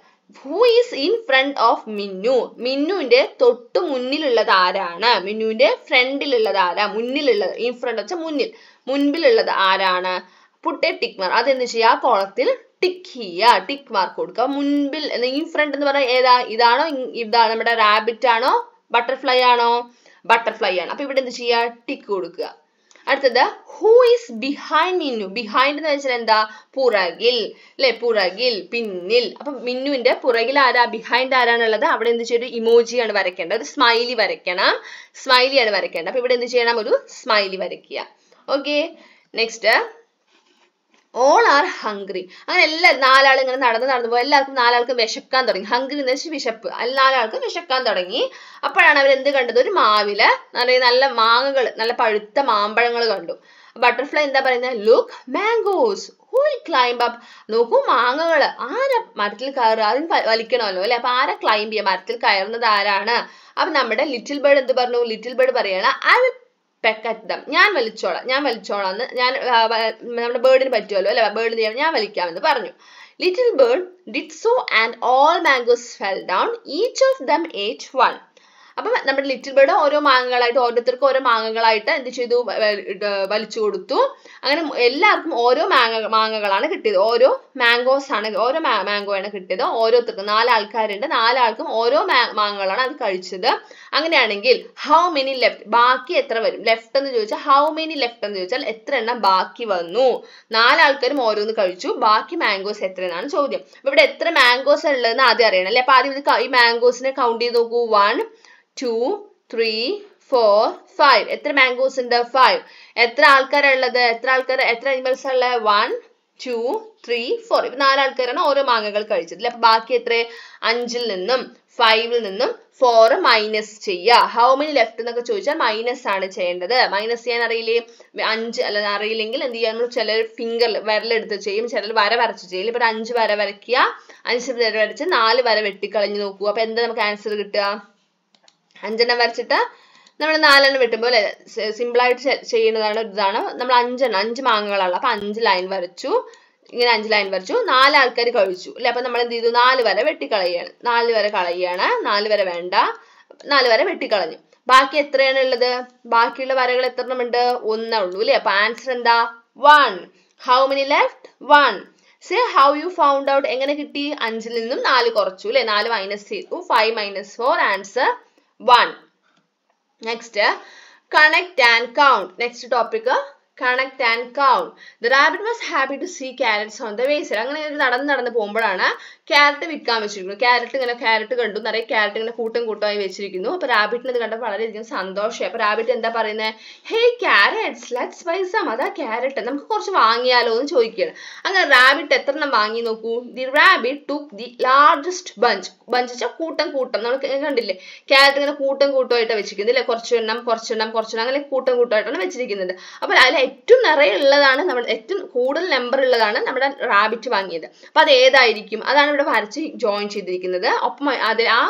who is in front of Minnu മിന്നുവിന്റെ തൊട്ട് മുന്നിലുള്ളത് ആരാണ് മിന്നുവിന്റെ ഫ്രണ്ടിലുള്ളത് ആരാ മുന്നിലുള്ളത് ഇൻ ഫ്രണ്ട് വെച്ചാൽ മുന്നിൽ മുൻപിലുള്ളത് ആരാണ് പുട്ട് ടിക് മാർക്ക് അതെന്ന് ചെയ്യുക ആ കോളത്തിൽ ടിക്ക് ചെയ്യുക ടിക്ക് മാർക്ക് കൊടുക്കുക മുൻപിൽ ഇൻ ഫ്രണ്ട് എന്ന് പറഞ്ഞാൽ ഏതാ ഇതാണോ ഇതാണ് നമ്മുടെ റാബിറ്റ് ആണോ ബട്ടർഫ്ലൈ ആണോ ബട്ടർഫ്ലൈ ആണ് അപ്പൊ ഇവിടെ എന്ത് ചെയ്യുക ടിക്ക് കൊടുക്കുക അടുത്തത് who is behind Minnu behind എന്ന് വെച്ചാൽ എന്താ പുറകിൽ അല്ലെ പുറകിൽ പിന്നിൽ അപ്പൊ മിന്നുവിന്റെ പുറകിൽ ആരാ ബിഹൈൻഡ് ആരാണുള്ളത് അവിടെ എന്ത് ചെയ്യും ഒരു ഇമോജിയാണ് വരയ്ക്കേണ്ടത് ഒരു സ്മൈലി വരയ്ക്കണം സ്മൈലിയാണ് വരയ്ക്കേണ്ടത് അപ്പൊ ഇവിടെ എന്ത് ചെയ്യണം ഒരു സ്മൈലി വരയ്ക്കുക okay next all are hungry അങ്ങനെ എല്ലാ നാലാളും ഇങ്ങനെ നടന്ന് നടന്നു പോയി എല്ലാവർക്കും നാലാൾക്കും വിശക്കാൻ തുടങ്ങി ഹംഗ്രി എന്ന് വെച്ചാൽ വിശപ്പ് നാലാൾക്കും വിശക്കാൻ തുടങ്ങി അപ്പോഴാണ് അവർ എന്ത് കണ്ടത് ഒരു മാവില് നല്ല നല്ല മാങ്ങകൾ നല്ല പഴുത്ത മാമ്പഴങ്ങൾ കണ്ടു ബട്ടർഫ്ലൈ എന്താ പറയുന്നത് look mangoes who'll climb up നോക്കൂ മാങ്ങകൾ ആരാ മരത്തിൽ കയറുക അതിന് വലിക്കണമല്ലോ അല്ലെ അപ്പൊ ആരാ ക്ലൈംബ് ചെയ്യുക മരത്തിൽ കയറുന്നത് ആരാണ് അപ്പൊ നമ്മുടെ ലിറ്റിൽ ബേർഡ് എന്ത് പറഞ്ഞു ലിറ്റിൽ ബേർഡ് പറയാണ് ഐ വിൽ പെക്ക് ഞാൻ വലിച്ചോളാം ഞാൻ വലിച്ചോളാം എന്ന് ഞാൻ നമ്മുടെ ബേർഡിന് പറ്റുമല്ലോ അല്ലെ ബേർഡിന് ചെയ്യാം ഞാൻ വലിക്കാമെന്ന് പറഞ്ഞു little bird did so and all mangoes fell down each of them ate one അപ്പം നമ്മുടെ ലിറ്റിൽ ബേർഡ് ഓരോ മാങ്ങകളായിട്ട് ഓരോരുത്തർക്കും ഓരോ മാങ്ങകളായിട്ട് എന്ത് ചെയ്തു വലിച്ചു കൊടുത്തു അങ്ങനെ എല്ലാവർക്കും ഓരോ മാങ്ങ മാങ്ങകളാണ് കിട്ടിയത് ഓരോ മാംഗോസ് ആണ് ഓരോ മാംഗോ ആണ് കിട്ടിയത് ഓരോരുത്തർക്കും നാലാൾക്കാരുണ്ട് നാലാൾക്കും ഓരോ മാങ്ങകളാണ് അത് കഴിച്ചത് അങ്ങനെയാണെങ്കിൽ ഹൗ മെനി ലെഫ്റ്റ് ബാക്കി എത്ര വരും ലെഫ്റ്റ് എന്ന് ചോദിച്ചാൽ ഹൗ മെനി ലെഫ്റ്റ് എന്ന് ചോദിച്ചാൽ എത്ര എണ്ണം ബാക്കി വന്നു നാലാൾക്കാരും ഓരോന്ന് കഴിച്ചു ബാക്കി മാംഗോസ് എത്ര എന്നാണ് ചോദ്യം ഇവിടെ എത്ര മാംഗോസ് ഉള്ളതെന്ന് ആദ്യം അറിയണം അല്ലേ അപ്പൊ ആദ്യം ഈ മാംഗോസിനെ കൗണ്ട് ചെയ്ത് നോക്കൂ one two three four five എത്ര മാംഗോസ് ഉണ്ട് ഫൈവ് എത്ര ആൾക്കാരുള്ളത് എത്ര ആൾക്കാർ എത്ര അനിമൽസ് ഉള്ളത് വൺ ടു ത്രീ ഫോർ ഇപ്പൊ നാലാൾക്കാരാണ് ഓരോ മാങ്ങകൾ കഴിച്ചത് അപ്പൊ ബാക്കി എത്ര അഞ്ചിൽ നിന്നും ഫൈവിൽ നിന്നും ഫോർ മൈനസ് ചെയ്യുക ഹൗ മെനി ലെഫ്റ്റ് എന്നൊക്കെ ചോദിച്ചാൽ മൈനസ് ആണ് ചെയ്യേണ്ടത് മൈനസ് ചെയ്യാൻ അറിയില്ലേ അഞ്ച് അല്ല അറിയില്ലെങ്കിൽ എന്ത് ചെയ്യുക നമ്മൾ ചില ഫിംഗർ വിരലെടുത്ത് ചെയ്യും ചില വര വരച്ച് ചെയ്യും ഇപ്പൊ അഞ്ച് വര വരയ്ക്കുക അഞ്ച് വര വരച്ച് നാല് വര വെട്ടിക്കളഞ്ഞ് നോക്കുക അപ്പൊ എന്താ നമുക്ക് ആൻസർ കിട്ടുക അഞ്ചെണ്ണം വരച്ചിട്ട് നമ്മൾ നാലെണ്ണം വെട്ടുമ്പോൾ അല്ലെ സിമ്പിളായിട്ട് ചെയ്യുന്നതാണ് ഇതാണ് നമ്മൾ അഞ്ചെണ്ണം അഞ്ച് മാങ്ങകളാണ് അപ്പൊ അഞ്ച് ലൈൻ വരച്ചു ഇങ്ങനെ അഞ്ച് ലൈൻ വരച്ചു നാല് ആൾക്കാർ കഴിച്ചു അല്ലെ അപ്പൊ നമ്മൾ എന്ത് ചെയ്തു നാല് വരെ വെട്ടിക്കളയാണ് നാല് വരെ കളയാണ് നാല് വരെ വേണ്ട നാല് വരെ വെട്ടിക്കളഞ്ഞു ബാക്കി എത്രയാണ് ഉള്ളത് ബാക്കിയുള്ള വരകൾ എത്ര എണ്ണം ഉണ്ട് ഒന്നേ ഉള്ളൂ അല്ലേ അപ്പൊ ആൻസർ എന്താ one how many left one say how you found out എങ്ങനെ കിട്ടി അഞ്ചിൽ നിന്നും നാല് കുറച്ചു അല്ലെ നാല് മൈനസ് ചെയ്തു five minus four answer 1. Next, uh, connect and count. Next topic, uh, connect and count the rabbit was happy to see carrots on the waste അങ്ങനെ ഇങ്ങനെ നടന്ന് നടന്ന് പോകുമ്പോഴാണ് ക്യാരറ്റ് വിൽക്കാൻ വെച്ചിരിക്കുന്നത് ക്യാരറ്റ് ഇങ്ങനെ ക്യാരറ്റ് കണ്ടു നിറയെ ക്യാരറ്റ് ഇങ്ങനെ കൂട്ടം കൂട്ടമായി വെച്ചിരിക്കുന്നു അപ്പൊ റാബിറ്റിന് ഇത് കണ്ടപ്പോൾ വളരെയധികം സന്തോഷമായി അപ്പൊ റാബിറ്റ് എന്താ പറയുന്നത് ഹേ ക്യാരറ്റ്സ് ലെറ്റ്സ് ബൈ അതാ ക്യാരറ്റ് നമുക്ക് കുറച്ച് വാങ്ങിയാലോ എന്ന് ചോദിക്കുകയാണ് അങ്ങനെ റാബിറ്റ് എത്ര എണ്ണം വാങ്ങി നോക്കൂ the rabbit to the largest bunch bunch വെച്ചാൽ കൂട്ടം കൂട്ടം നമ്മൾ കണ്ടില്ലേ ക്യാരറ്റ് ഇങ്ങനെ കൂട്ടം കൂട്ടമായിട്ടാണ് വെച്ചിരിക്കുന്നത് അല്ലെ കുറച്ചെണ്ണം കുറച്ചെണ്ണം കുറച്ചെണ്ണം അങ്ങനെ കൂട്ടം കൂട്ടമായിട്ടാണ് വെച്ചിരിക്കുന്നത് അപ്പോൾ അതിൽ ഏറ്റവും നിറയെ ഉള്ളതാണ് നമ്മൾ ഏറ്റവും കൂടുതൽ നമ്പർ ഉള്ളതാണ് നമ്മുടെ റാബിറ്റ് വാങ്ങിയത് അപ്പൊ അത് ഏതായിരിക്കും അതാണ് ഇവിടെ വരച്ച് ജോയിൻ ചെയ്തിരിക്കുന്നത് ഒപ്പം അതിൽ ആ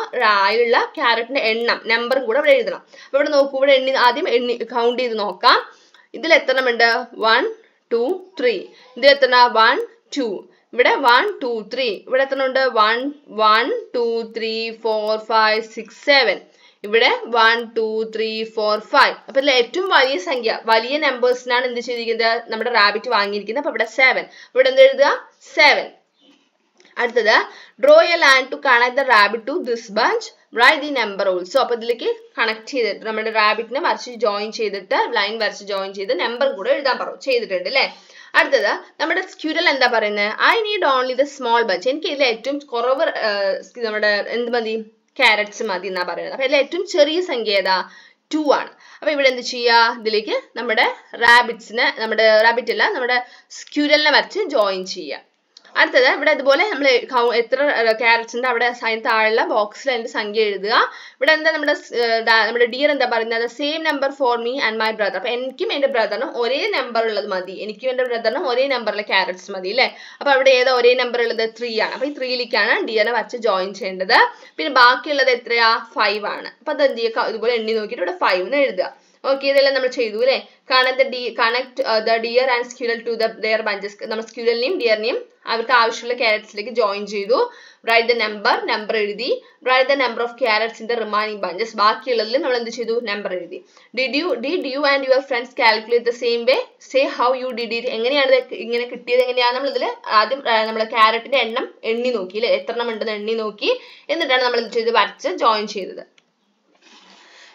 ആയുള്ള ക്യാരറ്റിന്റെ എണ്ണം നമ്പറും കൂടെ ഇവിടെ എഴുതണം അപ്പൊ ഇവിടെ നോക്കൂ ഇവിടെ എണ്ണി ആദ്യം എണ്ണി കൗണ്ട് ചെയ്ത് നോക്കാം ഇതിൽ എത്ര ഉണ്ട് വൺ ടു ത്രീ ഇതിൽ എത്ര വൺ ടു ഇവിടെ വൺ ടു ത്രീ ഇവിടെ എത്തണമുണ്ട് one one two three four five six seven ഇവിടെ one two three four five അപ്പൊ ഇതിൽ ഏറ്റവും വലിയ സംഖ്യ വലിയ നമ്പേഴ്സിനാണ് എന്ത് ചെയ്തിരിക്കുന്നത് നമ്മുടെ റാബിറ്റ് വാങ്ങിയിരിക്കുന്നത് അപ്പൊ ഇവിടെ സെവൻ ഇവിടെ എന്ത് എഴുതുക സെവൻ അടുത്തത് draw a land to connect the rabbit to this bunch write the number also അപ്പൊ ഇതിലേക്ക് കണക്ട് ചെയ്തിട്ട് നമ്മുടെ റാബിറ്റിനെ വരച്ച് ജോയിൻ ചെയ്തിട്ട് ലൈൻ വരച്ച് ജോയിൻ ചെയ്ത് നമ്പർ കൂടെ എഴുതാൻ പറഞ്ഞു ചെയ്തിട്ടുണ്ട് അല്ലേ അടുത്തത് നമ്മുടെ സ്ക്യൂരൽ എന്താ പറയുന്നത് I need only the small bunch എനിക്ക് ഇതിൽ ഏറ്റവും കുറവ് നമ്മുടെ എന്ത് മതി ക്യാരറ്റ്സ് മതി എന്നാ പറയുന്നത് അപ്പൊ അതിൽ ഏറ്റവും ചെറിയ സംഖ്യ ഏതാ ടു ആണ് അപ്പൊ ഇവിടെ എന്ത് ചെയ്യാ ഇതിലേക്ക് നമ്മുടെ റാബിറ്റ്സിനെ നമ്മുടെ റാബിറ്റ് അല്ല നമ്മുടെ സ്ക്യൂരലിനെ വരച്ച് ജോയിൻ ചെയ്യുക അടുത്തത് ഇവിടെ ഇതുപോലെ നമ്മൾ എത്ര ക്യാരറ്റ്സിന്റെ ഉണ്ട് അവിടെ അതിന് താഴെയുള്ള ബോക്സിൽ അതിന്റെ സംഖ്യ എഴുതുക ഇവിടെ എന്താ നമ്മുടെ നമ്മുടെ ഡിയർ എന്താ പറയുന്നത് same number for me and my brother അപ്പൊ എനിക്കും എന്റെ ബ്രദറിനും ഒരേ നമ്പർ ഉള്ളത് മതി എനിക്കും എന്റെ ബ്രദറിനും ഒരേ നമ്പറിലെ ക്യാരറ്റ്സ് മതി അല്ലേ അപ്പോൾ അവിടെ ഏതാ ഒരേ നമ്പർ ഉള്ളത് ത്രീ ആണ് അപ്പോൾ ഈ ത്രീയിലേക്കാണ് ഡിയറിനെ വച്ച് ജോയിൻ ചെയ്യേണ്ടത് പിന്നെ ബാക്കിയുള്ളത് എത്രയാ ഫൈവ് ആണ് അപ്പോൾ അത് എന്ത് ചെയ്യുക ഇതുപോലെ എണ്ണി നോക്കിയിട്ട് ഇവിടെ ഫൈവ് എന്ന് എഴുതുക ഓക്കെ ഇതെല്ലാം നമ്മൾ ചെയ്തു അല്ലേ connect the connect the deer and squirrel to the their bunches നമ്മൾ സ്ക്യൂലലിനെയും ഡിയറിനെയും അവർക്ക് ആവശ്യമുള്ള ക്യാരറ്റ്സിലേക്ക് ജോയിൻ ചെയ്തു റൈറ്റ് ദ നമ്പർ നമ്പർ എഴുതി write the number of carrots in the remaining bunches ബാക്കിയുള്ളതിൽ നമ്മൾ എന്ത് ചെയ്തു നമ്പർ എഴുതി did you did you and your friends calculate the same way say how you did it എങ്ങനെയാണ് ഇങ്ങനെ കിട്ടിയത് എങ്ങനെയാണ് നമ്മൾ ഇതിൽ ആദ്യം നമ്മൾ ക്യാരറ്റിന്റെ എണ്ണം എണ്ണി നോക്കി അല്ലെ എത്ര എണ്ണം ഉണ്ടെന്ന് എണ്ണി നോക്കി എന്നിട്ടാണ് നമ്മൾ എന്ത് ചെയ്ത് വരച്ച് ജോയിൻ ചെയ്തത്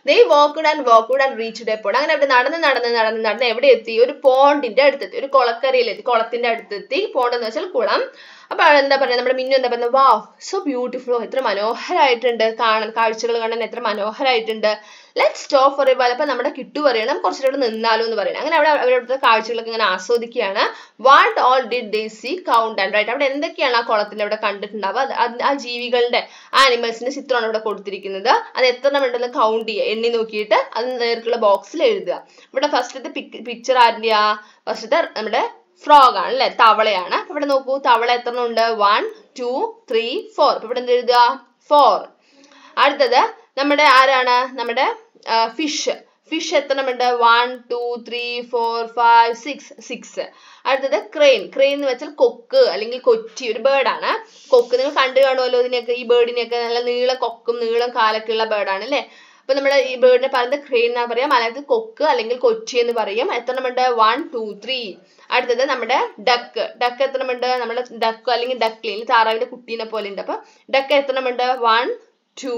they walked and walked and reach the pond അങ്ങനെ അവിടെ നടന്ന് നടന്ന് നടന്ന് നടന്ന് എവിടെ എത്തി ഒരു പോണ്ടിന്റെ അടുത്തെത്തി ഒരു കുളക്കരയിലെത്തി കുളത്തിന്റെ അടുത്തെത്തി പോണ്ട് എന്ന് വെച്ചാൽ കുളം അപ്പൊ എന്താ പറയുക നമ്മുടെ മിന്നു എന്താ പറയുന്നത് വാ സോ ബ്യൂട്ടിഫുൾ എത്ര മനോഹരമായിട്ടുണ്ട് കാണാൻ കാഴ്ചകൾ കാണാൻ എത്ര മനോഹരമായിട്ടുണ്ട് ലെറ്റ് സ്റ്റോപ്പ് ഫോർ എ നമ്മുടെ കിട്ടു പറയണം കുറച്ചുകൂടെ നിന്നാലോ എന്ന് പറയണം അങ്ങനെ അവിടെ അവരുടെ കാഴ്ചകളൊക്കെ ഇങ്ങനെ ആസ്വദിക്കുകയാണ് what all did they see count and write അവിടെ എന്തൊക്കെയാണ് ആ കുളത്തിൽ അവിടെ കണ്ടിട്ടുണ്ടാവുക ആ ജീവികളുടെ ആനിമൽസിന്റെ ചിത്രമാണ് ഇവിടെ കൊടുത്തിരിക്കുന്നത് അത് എത്ര ഉണ്ടെന്ന് കൗണ്ട് ചെയ്യുക എണ്ണി നോക്കിയിട്ട് അത് നേരിട്ടുള്ള ബോക്സിൽ എഴുതുക ഇവിടെ ഫസ്റ്റത്തെ പിക്ചർ ആ ഫസ്റ്റത്തെ നമ്മുടെ ഫ്രോഗ് ആണ് അല്ലെ തവളയാണ് ഇവിടെ നോക്കൂ തവള എത്ര ഉണ്ട് വൺ ടു ത്രീ ഫോർ ഇവിടെ എന്ത് എഴുതുക ഫോർ അടുത്തത് നമ്മുടെ ആരാണ് നമ്മുടെ ഫിഷ് ഫിഷ് എത്രണ്ണമുണ്ട് one two three four five six six അടുത്തത് ക്രെയിൻ ക്രെയിൻ എന്ന് വെച്ചാൽ കൊക്ക് അല്ലെങ്കിൽ കൊച്ചി ഒരു ബേർഡാണ് കൊക്ക് നിങ്ങൾ കണ്ടു കാണുമല്ലോ ഇതിനെയൊക്കെ ഈ ബേർഡിനെയൊക്കെ നല്ല നീളം കൊക്കും നീളം കാലൊക്കെ ഉള്ള ബേർഡാണ് അല്ലേ അപ്പൊ നമ്മൾ ഈ ബേർഡിനെ പറയുന്നത് ക്രെയിൻ എന്നാ പറയാം മലയാളത്തിൽ കൊക്ക് അല്ലെങ്കിൽ കൊച്ചി എന്ന് പറയും എത്രണ്ണമുണ്ട് വൺ ടു ത്രീ അടുത്തത് നമ്മുടെ ഡക്ക് ഡക്ക് എത്രണ്ണമുണ്ട് നമ്മുടെ ഡക്ക് അല്ലെങ്കിൽ ഡക്ക്ലിൻ താറാവിന്റെ കുട്ടീനെ പോലെ ഉണ്ട് അപ്പൊ ഡക്ക് എത്രണ്ണമുണ്ട് വൺ ടു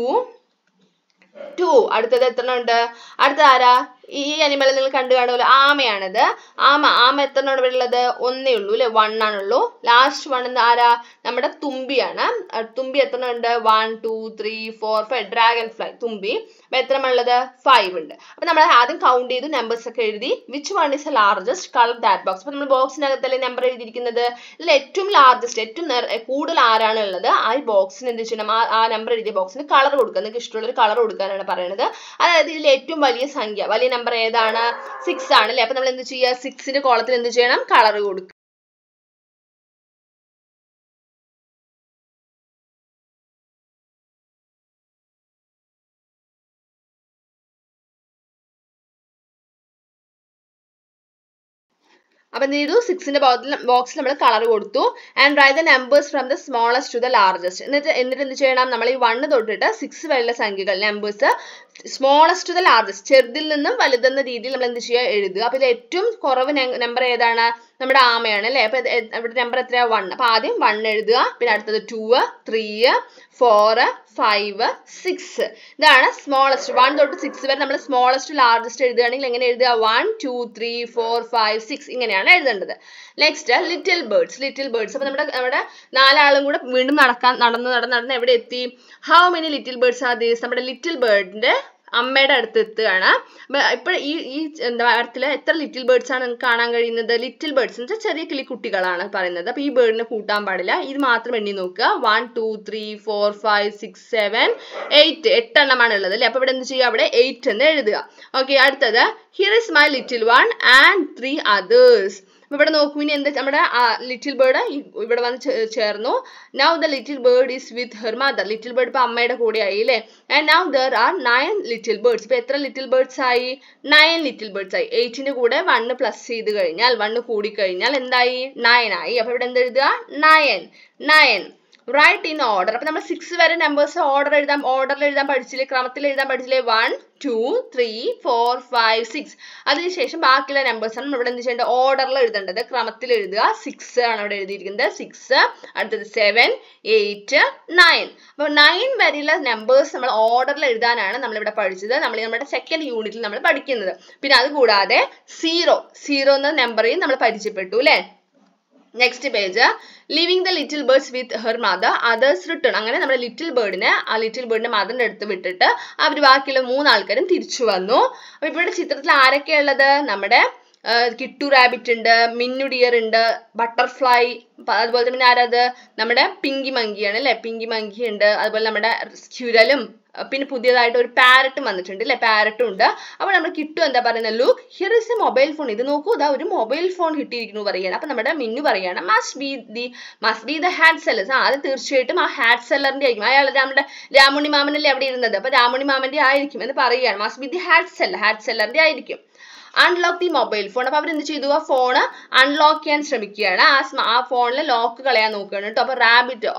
two അടുത്തത് എത്രണ്ണം ഉണ്ട് അടുത്ത ആരാ ഈ അനിമൽ നിങ്ങൾ കണ്ടു കാണുമല്ലോ ആമയാണിത് ആമ ആമ എത്ര ഉള്ളത് ഒന്നേ ഉള്ളൂ അല്ലെ വൺ ആണുള്ളൂ ലാസ്റ്റ് വൺ എന്ന് ആരാ നമ്മുടെ തുമ്പിയാണ് തുമ്പി എത്ര ഉണ്ട് one two three four five dragonfly തുമ്പി അപ്പൊ എത്ര ഉള്ളത് ഫൈവ് ഉണ്ട് അപ്പൊ നമ്മൾ ആദ്യം കൗണ്ട് ചെയ്ത് നമ്പേഴ്സ് ഒക്കെ എഴുതി which one is a largest colour that box അപ്പൊ നമ്മൾ ബോക്സിനകത്തല്ലേ നമ്പർ എഴുതിയിരിക്കുന്നത് ഇതിൽ ഏറ്റവും ലാർജസ്റ്റ് ഏറ്റവും കൂടുതൽ ആരാണ് ഉള്ളത് ആ ബോക്സിന് എന്ത് ചെയ്യണം ആ നമ്പർ എഴുതിയ ബോക്സിന് കളർ കൊടുക്കുക നിങ്ങൾക്ക് ഇഷ്ടമുള്ള ഒരു കളർ കൊടുക്കാനാണ് പറയുന്നത് അതായത് ഇതിൽ ഏറ്റവും വലിയ സംഖ്യ വലിയ നമ്പർ ഏതാണ് സിക്സ് ആണ് ല്ലേ അപ്പോൾ നമ്മൾ എന്ത് ചെയ്യുക സിക്സിന് കോളത്തിൽ എന്ത് ചെയ്യണം കളർ കൊടുക്കുക അപ്പൊ എന്ത് ചെയ്തു സിക്സിന്റെ ബോക്സിൽ നമ്മൾ കളർ കൊടുത്തു and write the numbers from the smallest to the largest എന്നിട്ട് എന്നിട്ട് എന്ത് ചെയ്യണം നമ്മൾ ഈ വണ്ണ് തൊട്ടിട്ട് സിക്സ് വരെയുള്ള സംഖ്യകൾ numbers smallest to the largest ചെറുതിൽ നിന്നും വലുതെന്ന രീതിയിൽ നമ്മൾ എന്ത് ചെയ്യുക എഴുതുക അപ്പോൾ ഇത് ഏറ്റവും കുറവ് നമ്പർ ഏതാണ് നമ്മുടെ ആമയാണ് അല്ലെ അപ്പോൾ ഇവിടെ നമ്പർ എത്രയാണ് വൺ അപ്പോൾ ആദ്യം വൺ എഴുതുക പിന്നെ അടുത്തത് two three four five six ഇതാണ് സ്മോളസ്റ്റ് വൺ തൊട്ട് സിക്സ് വരെ നമ്മൾ സ്മോളസ്റ്റ് ലാർജസ്റ്റ് എഴുതുകയാണെങ്കിൽ എങ്ങനെ എഴുതുക one two three four five six ഇങ്ങനെയാണ് എഴുതേണ്ടത് next little birds little birds അപ്പോൾ നമ്മുടെ നമ്മുടെ നാലാളും കൂടെ വീണ്ടും നടക്കാൻ നടന്ന് നടന്ന് നടന്ന് എവിടെ എത്തി ഹൗ മെനി ലിറ്റിൽ ബേർഡ്സ് ആ ദിവസം നമ്മുടെ ലിറ്റിൽ ബേർഡിന്റെ അമ്മയുടെ അടുത്ത് എത്തുകയാണ് ഇപ്പൊ ഈ ഈ എന്താ മരത്തിൽ എത്ര ലിറ്റിൽ ബേർഡ്സ് ആണ് നിങ്ങൾക്ക് കാണാൻ കഴിയുന്നത് ലിറ്റിൽ ബേർഡ്സ് എന്ന് വെച്ചാൽ ചെറിയ കിളിക്കുട്ടികളാണ് പറയുന്നത് അപ്പോൾ ഈ ബേർഡിനെ കൂട്ടാൻ പാടില്ല ഇത് മാത്രം എണ്ണി നോക്കുക one two three four five six seven eight എട്ടെണ്ണമാണ് ഉള്ളത് അല്ലേ അപ്പോൾ ഇവിടെ എന്ത് ചെയ്യുക അവിടെ എയ്റ്റ് എന്ന് എഴുതുക ഓക്കെ അടുത്തത് here is my little one and three others ഇവിടെ നോക്കൂ ഇനി എന്താ നമ്മുടെ ലിറ്റിൽ ബേർഡ് ഇവിടെ വന്ന് ചേർന്നു now the little bird is with her mother little bird ഇപ്പൊ അമ്മയുടെ കൂടെ ആയി അല്ലെ and now there are nine little birds ഇപ്പൊ എത്ര ലിറ്റിൽ ബേർഡ്സ് ആയി നയൻ ലിറ്റിൽ ബേർഡ്സ് ആയി എയ്റ്റിന്റെ കൂടെ വണ്ണ് പ്ലസ് ചെയ്ത് കഴിഞ്ഞാൽ വണ്ണ് കൂടിക്കഴിഞ്ഞാൽ എന്തായി നയൻ ആയി അപ്പോൾ ഇവിടെ എന്ത് എഴുതുക nine nine write in order അപ്പൊ നമ്മൾ സിക്സ് വരെ നമ്പേഴ്സ് ഓർഡർ എഴുതാം ഓർഡറിൽ എഴുതാൻ പഠിച്ചില്ലേ ക്രമത്തിൽ എഴുതാൻ പഠിച്ചില്ലേ one two three four five six അതിനുശേഷം ബാക്കിയുള്ള നമ്പേഴ്സ് ആണ് ഇവിടെ എന്ത് ചെയ്യേണ്ടത് ഓർഡറിൽ എഴുതേണ്ടത് ക്രമത്തിൽ എഴുതുക സിക്സ് ആണ് ഇവിടെ എഴുതിയിരിക്കുന്നത് സിക്സ് അടുത്തത് സെവൻ എയ്റ്റ് നയൻ അപ്പോൾ നയൻ വരെയുള്ള നമ്പേഴ്സ് നമ്മൾ ഓർഡറിൽ എഴുതാനാണ് നമ്മൾ ഇവിടെ പഠിച്ചത് നമ്മൾ നമ്മുടെ സെക്കൻഡ് യൂണിറ്റിൽ നമ്മൾ പഠിക്കുന്നത് പിന്നെ അത് കൂടാതെ സീറോ സീറോ എന്ന നമ്പറേയും നമ്മൾ പരിചയപ്പെട്ടു അല്ലെ next page leaving the little birds with her mother others return അങ്ങനെ നമ്മുടെ ലിറ്റിൽ ബേർഡിനെ ആ ലിറ്റിൽ ബേർഡിന്റെ മദറിന്റെ അടുത്ത് വിട്ടിട്ട് അവർ ബാക്കിയുള്ള മൂന്നാൾക്കാരും തിരിച്ചു വന്നു അപ്പൊ ഇവിടെ ചിത്രത്തിൽ ആരൊക്കെയുള്ളത് നമ്മുടെ കിട്ടു റാബിറ്റ് ഉണ്ട് മിന്നു ഡിയർ ഉണ്ട് ബട്ടർഫ്ലൈ അതുപോലെ തന്നെ ആരാത് നമ്മുടെ പിങ്കി മങ്കിയാണ് അല്ലെ പിങ്കി മങ്കി ഉണ്ട് അതുപോലെ നമ്മുടെ സ്ക്യുരലും പിന്നെ പുതിയതായിട്ട് ഒരു പാരറ്റും വന്നിട്ടുണ്ട് അല്ലെ പാരറ്റും ഉണ്ട് അപ്പോൾ നമ്മൾ കിട്ടും എന്താ പറയുന്നത് look here is a mobile phone ഇത് നോക്കൂ ഇതാ ഒരു മൊബൈൽ ഫോൺ കിട്ടിയിരിക്കുന്നു പറയുകയാണ് അപ്പൊ നമ്മുടെ മിന്നു പറയുകയാണ് must be the must be the hat sellers ആ അത് തീർച്ചയായിട്ടും ആ ഹാഡ് സെല്ലറിൻ്റെ ആയിരിക്കും അയാൾ നമ്മുടെ രാമുണി മാമനല്ലേ അവിടെ ഇരുന്നത് അപ്പോൾ രാമുണി മാമൻ്റെ ആയിരിക്കും എന്ന് പറയുകയാണ് must be the hat seller hat സെല്ലറിൻ്റെ ആയിരിക്കും അൺലോക്ക് ദി മൊബൈൽ ഫോൺ അപ്പൊ അവർ എന്ത് ചെയ്തു ആ ഫോൺ അൺലോക്ക് ചെയ്യാൻ ശ്രമിക്കുകയാണ് ആ ആ ഫോണിലെ ലോക്ക് കളയാൻ നോക്കുകയാണ് കേട്ടോ അപ്പൊ റാബിറ്റ്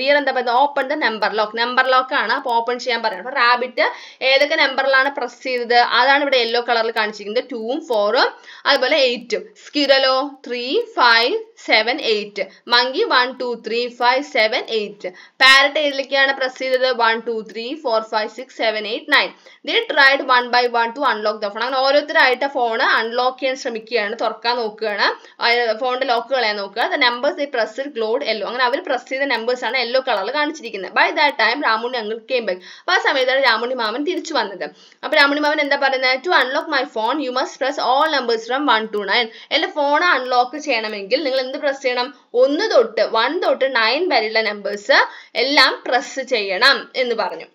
ഡിയർ എന്താ പറയുക open the number lock number lock ആണ് അപ്പൊ ഓപ്പൺ ചെയ്യാൻ പറയുന്നത് അപ്പൊ റാബിറ്റ് ഏതൊക്കെ നമ്പറിലാണ് പ്രസ് ചെയ്തത് അതാണ് ഇവിടെ യെല്ലോ കളറിൽ കാണിച്ചിരിക്കുന്നത് ടൂവും ഫോറും അതുപോലെ എയ്റ്റും സ്കിറലോ three five seven eight monkey one two three five seven eight parrot ഏതിലേക്കാണ് പ്രസ് ചെയ്തത് one two three four five six seven eight nine they tried one by one to unlock the phone അങ്ങനെ ഓരോരുത്തരായിട്ട് phone unlock ചെയ്യാൻ ശ്രമിക്കുകയാണ് തുറക്കാൻ നോക്കുകയാണ് ഫോണിന്റെ lock കളയാൻ നോക്കുക ദ നമ്പേഴ്സ് ഈ പ്രസ് ഗ്ലോഡ് യെല്ലോ അങ്ങനെ അവർ പ്രസ് ചെയ്ത നമ്പേഴ്സ് ആണ് യെല്ലോ കളറിൽ കാണിച്ചിരിക്കുന്നത് by that time Ramunni uncle came back അപ്പോൾ ആ സമയത്താണ് രാമുണ്ണി മാമൻ തിരിച്ചു വന്നത് അപ്പോൾ രാമുണ്ണി മാമൻ എന്താ പറയുന്നത് to unlock my phone you must press all numbers from one to nine എൻ്റെ ഫോൺ അൺലോക്ക് ചെയ്യണമെങ്കിൽ നിങ്ങൾ എന്ത് press ചെയ്യണം ഒന്ന് തൊട്ട് one തൊട്ട് nine വരെയുള്ള numbers എല്ലാം press ചെയ്യണം എന്ന് പറഞ്ഞു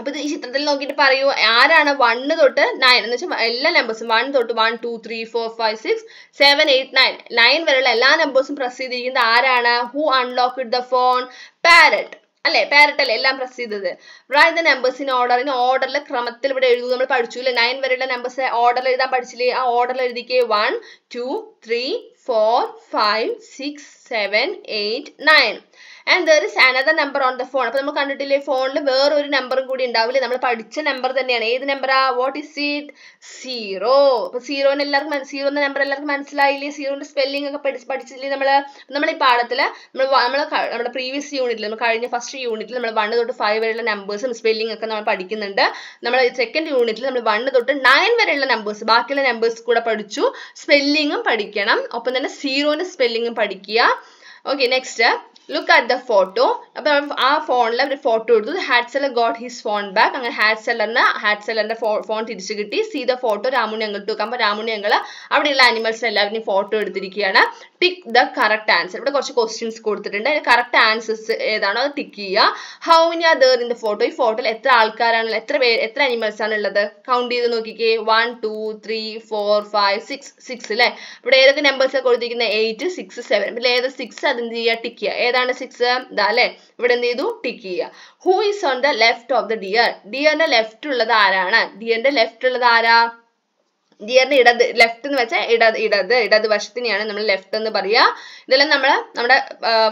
അപ്പൊ ഈ ചിത്രത്തിൽ നോക്കിയിട്ട് പറയൂ ആരാണ് one തൊട്ട് nine എന്ന് വെച്ചാൽ എല്ലാ നമ്പേഴ്സും one തൊട്ട് one two three four five six seven eight nine nine വരെയുള്ള എല്ലാ നമ്പേഴ്സും പ്രസ് ചെയ്തിരിക്കുന്നത് ആരാണ് who unlocked the phone parrot അല്ലെ പേരട്ടല്ലേ എല്ലാം പ്രസ് ചെയ്തത് write the numbers in order in ഓർഡറിൽ ക്രമത്തിൽ ഇവിടെ എഴുതുന്നു നമ്മൾ പഠിച്ചു അല്ലെ നയൻ വരെയുള്ള നമ്പേഴ്സ് ഓർഡർ എഴുതാൻ പഠിച്ചില്ലേ ആ ഓർഡർ എഴുതിക്കേ one two three four five six seven eight nine and there is another number on the phone അപ്പോൾ നമ്മൾ കണ്ടിട്ടില്ലേ ഫോണിൽ വേറെ ഒരു നമ്പറും കൂടി ഉണ്ടാവില്ലേ നമ്മൾ പഠിച്ച നമ്പർ തന്നെയാണ് ഏത് നമ്പറാ വാട്ട് ഇസ് ഇറ്റ് സീറോ അപ്പോൾ സീറോന് എല്ലാവർക്കും സീറോ എന്ന നമ്പർ എല്ലാവർക്കും മനസ്സിലായില്ലേ സീറോൻ്റെ സ്പെല്ലിംഗ് ഒക്കെ പഠിച്ച് പഠിച്ചില്ലേ നമ്മൾ നമ്മൾ ഈ പാഠത്തിൽ നമ്മൾ നമ്മൾ നമ്മുടെ പ്രീവിയസ് യൂണിറ്റിൽ നമ്മൾ കഴിഞ്ഞ ഫസ്റ്റ് യൂണിറ്റിൽ നമ്മൾ വൺ തൊട്ട് ഫൈവ് വരെയുള്ള നമ്പേഴ്സും സ്പെല്ലിംഗ് ഒക്കെ നമ്മൾ പഠിക്കുന്നുണ്ട് നമ്മൾ സെക്കൻഡ് യൂണിറ്റിൽ നമ്മൾ വൺ തൊട്ട് നയൻ വരെയുള്ള നമ്പേഴ്സ് ബാക്കിയുള്ള നമ്പേഴ്സ് കൂടെ പഠിച്ചു സ്പെല്ലിങ്ങും പഠിക്കണം ഒപ്പം തന്നെ സീറോൻ്റെ സ്പെല്ലിങ്ങും പഠിക്കുക okay next look at the photo അപ്പൊ ആ ഫോണിൽ അവർ ഫോട്ടോ എടുത്തു hat seller got his phone back അങ്ങനെ ഹാഡ് സെല്ലറിന് ഹാഡ് സെല്ലറിന്റെ ഫോൺ തിരിച്ചു കിട്ടി see the photo Ramunni uncle to അപ്പോൾ രാമുണി അങ്കിൾ അവിടെയുള്ള അനിമൽസിന് എല്ലാവരും ഫോട്ടോ എടുത്തിരിക്കുകയാണ് പിക്ക് ദ കറക്റ്റ് ആൻസർ ഇവിടെ കുറച്ച് ക്വസ്റ്റ്യൻസ് കൊടുത്തിട്ടുണ്ട് അതിന് കറക്റ്റ് ആൻസേഴ്സ് ഏതാണോ അത് ടിക്ക് ചെയ്യുക how many are there in the photo ഈ ഫോട്ടോയിൽ എത്ര ആൾക്കാരാണ് എത്ര പേര് എത്ര അനിമൽസ് ആണ് ഉള്ളത് കൗണ്ട് ചെയ്ത് നോക്കിക്കേ one two three four five six six അല്ലേ ഇവിടെ ഏതൊക്കെ നമ്പേഴ്സ് കൊടുത്തിരിക്കുന്നത് എയ്റ്റ് സിക്സ് സെവൻ ഇതിൽ ഏത് സിക്സ് അതെന്ത് ചെയ്യുക ടിക്ക് ചെയ്യുക ഏതാണ് സിക്സ് ഇതാ അല്ലേ ഇവിടെ എന്ത് ചെയ്തു ടിക്ക് ചെയ്യുക who is on the left of the deer ഡിയറിന്റെ ലെഫ്റ്റ് ഉള്ളത് ആരാണ് ഡിയറിന്റെ ലെഫ്റ്റ് ഉള്ളത് ആരാ ഗിയറിന്റെ ഇടത് ലെഫ്റ്റ് എന്ന് വെച്ചാൽ ഇടത് ഇടത് ഇടത് വശത്തിനെയാണ് നമ്മൾ ലെഫ്റ്റ് എന്ന് പറയുക ഇതെല്ലാം നമ്മൾ നമ്മുടെ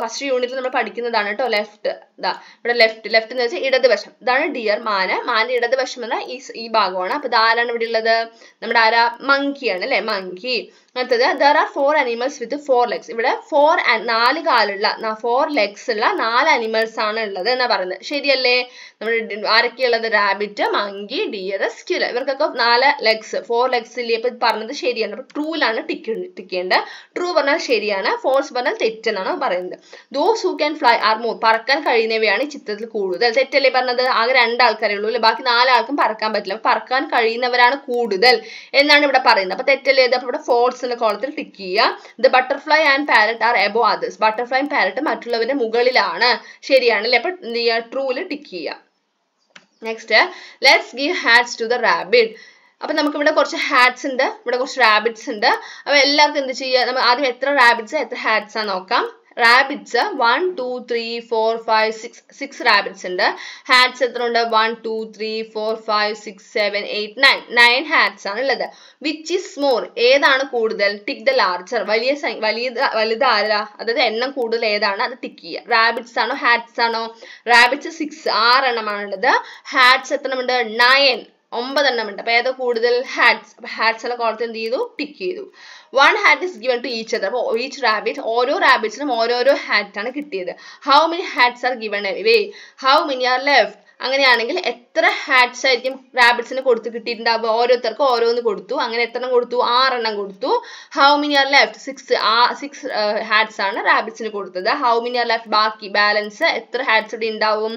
ഫസ്റ്റ് യൂണിറ്റിൽ നമ്മൾ പഠിക്കുന്നതാണ് കേട്ടോ ലെഫ്റ്റ് ഇതാ ഇവിടെ ലെഫ്റ്റ് ലെഫ്റ്റ് എന്ന് വെച്ചാൽ ഇടതുവശം ഇതാണ് ഡിയർ മാന് മാൻ്റെ ഇടതുവശം എന്ന് ഈ ഈ ഭാഗമാണ് അപ്പോൾ ഇതാരാണ് ഇവിടെ ഉള്ളത് നമ്മുടെ ആരാ മങ്കിയാണ് അല്ലെ മങ്കി അടുത്തത് there are four animals with four legs ഇവിടെ ഫോർ നാല് കാലുള്ള ഫോർ ലെഗ്സ് ഉള്ള നാല് അനിമൽസ് ആണ് ഉള്ളത് എന്നാ പറയുന്നത് ശരിയല്ലേ നമ്മുടെ ആരൊക്കെയുള്ളത് റാബിറ്റ് മങ്കി ഡിയർ സ്ക്യൂല ഇവർക്കൊക്കെ നാല് ലെഗ്സ് ഫോർ ലെഗ്സ് ഇല്ലേ അപ്പൊ പറഞ്ഞത് ശരിയാണ് അപ്പൊ ട്രൂലാണ് ടിക്ക് ടിക്കേണ്ടത് ട്രൂ പറഞ്ഞാൽ ശരിയാണ് ഫോൾസ് പറഞ്ഞാൽ തെറ്റെന്നാണ് പറയുന്നത് those who can fly are more പറക്കാൻ കഴിയുന്ന കഴിയുന്നവയാണ് ചിത്രത്തിൽ കൂടുതൽ തെറ്റല്ലേ പറഞ്ഞത് ആകെ രണ്ടാൾക്കാരേ ഉള്ളൂ അല്ലെ ബാക്കി നാലാൾക്കും പറക്കാൻ പറ്റില്ല അപ്പൊ പറക്കാൻ കഴിയുന്നവരാണ് കൂടുതൽ എന്നാണ് ഇവിടെ പറയുന്നത് അപ്പൊ തെറ്റല്ലേ അപ്പൊ ഇവിടെ ഫോർട്സ് എന്ന കോളത്തിൽ ടിക്ക് ചെയ്യുക the butterfly and parrot are above others and parrot മറ്റുള്ളവരുടെ മുകളിലാണ് ശരിയാണല്ലേ അപ്പൊ ട്രൂല് ടിക്ക് ചെയ്യുക next let's give hats to the rabbit അപ്പൊ ഇവിടെ കുറച്ച് ഹാറ്റ്സ് ഉണ്ട് ഇവിടെ കുറച്ച് റാബിറ്റ്സ് ഉണ്ട് അപ്പൊ എല്ലാവർക്കും എന്ത് ചെയ്യുക നമ്മൾ ആദ്യം എത്ര റാബിറ്റ്സ് എത്ര ഹാറ്റ്സ് ആ നോക്കാം rabbits one two three four five six six rabbits ഉണ്ട് ഹാറ്റ്സ് എത്ര ഉണ്ട് one two three four five six seven eight nine nine hats ആണ് ഉള്ളത് വിച്ച് ഇസ് മോർ ഏതാണ് കൂടുതൽ ടിക് ദ ലാർജർ വലിയ വലിയ വലുതാരാ അതായത് എണ്ണം കൂടുതൽ ഏതാണ് അത് ടിക്ക് ചെയ്യുക റാബിറ്റ്സ് ആണോ ഹാറ്റ്സ് ആണോ റാബിറ്റ്സ് സിക്സ് ആറ് എണ്ണമാണുള്ളത് ഹാറ്റ്സ് എത്ര ഉണ്ട് നയൻ ഒമ്പതെണ്ണം ഉണ്ട് അപ്പോൾ ഏതോ കൂടുതൽ ഹാറ്റ്സ് അപ്പോൾ ഹാറ്റ്സിൻ്റെ കോളത്തിൽ എന്ത് ചെയ്തു ടിക്ക് ചെയ്തു one hat is given to each other അപ്പോൾ ഈച്ച് റാബിറ്റ് ഓരോ റാബിറ്റ്സിനും ഓരോരോ ഹാറ്റാണ് കിട്ടിയത് how many hats are given way how many are left അങ്ങനെയാണെങ്കിൽ എത്ര ഹാറ്റ്സ് ആയിരിക്കും റാബിറ്റ്സിന് കൊടുത്ത് കിട്ടിയിട്ടുണ്ടാവുക ഓരോരുത്തർക്കും ഓരോന്ന് കൊടുത്തു അങ്ങനെ എത്ര എണ്ണം കൊടുത്തു ആറെണ്ണം കൊടുത്തു how many are left six ആ സിക്സ് ഹാറ്റ്സ് ആണ് റാബിറ്റ്സിന് കൊടുത്തത് ഹൗ മിനി ആർ ലെഫ്റ്റ് ബാക്കി ബാലൻസ് എത്ര ഹാറ്റ്സ് ഇവിടെ ഉണ്ടാവും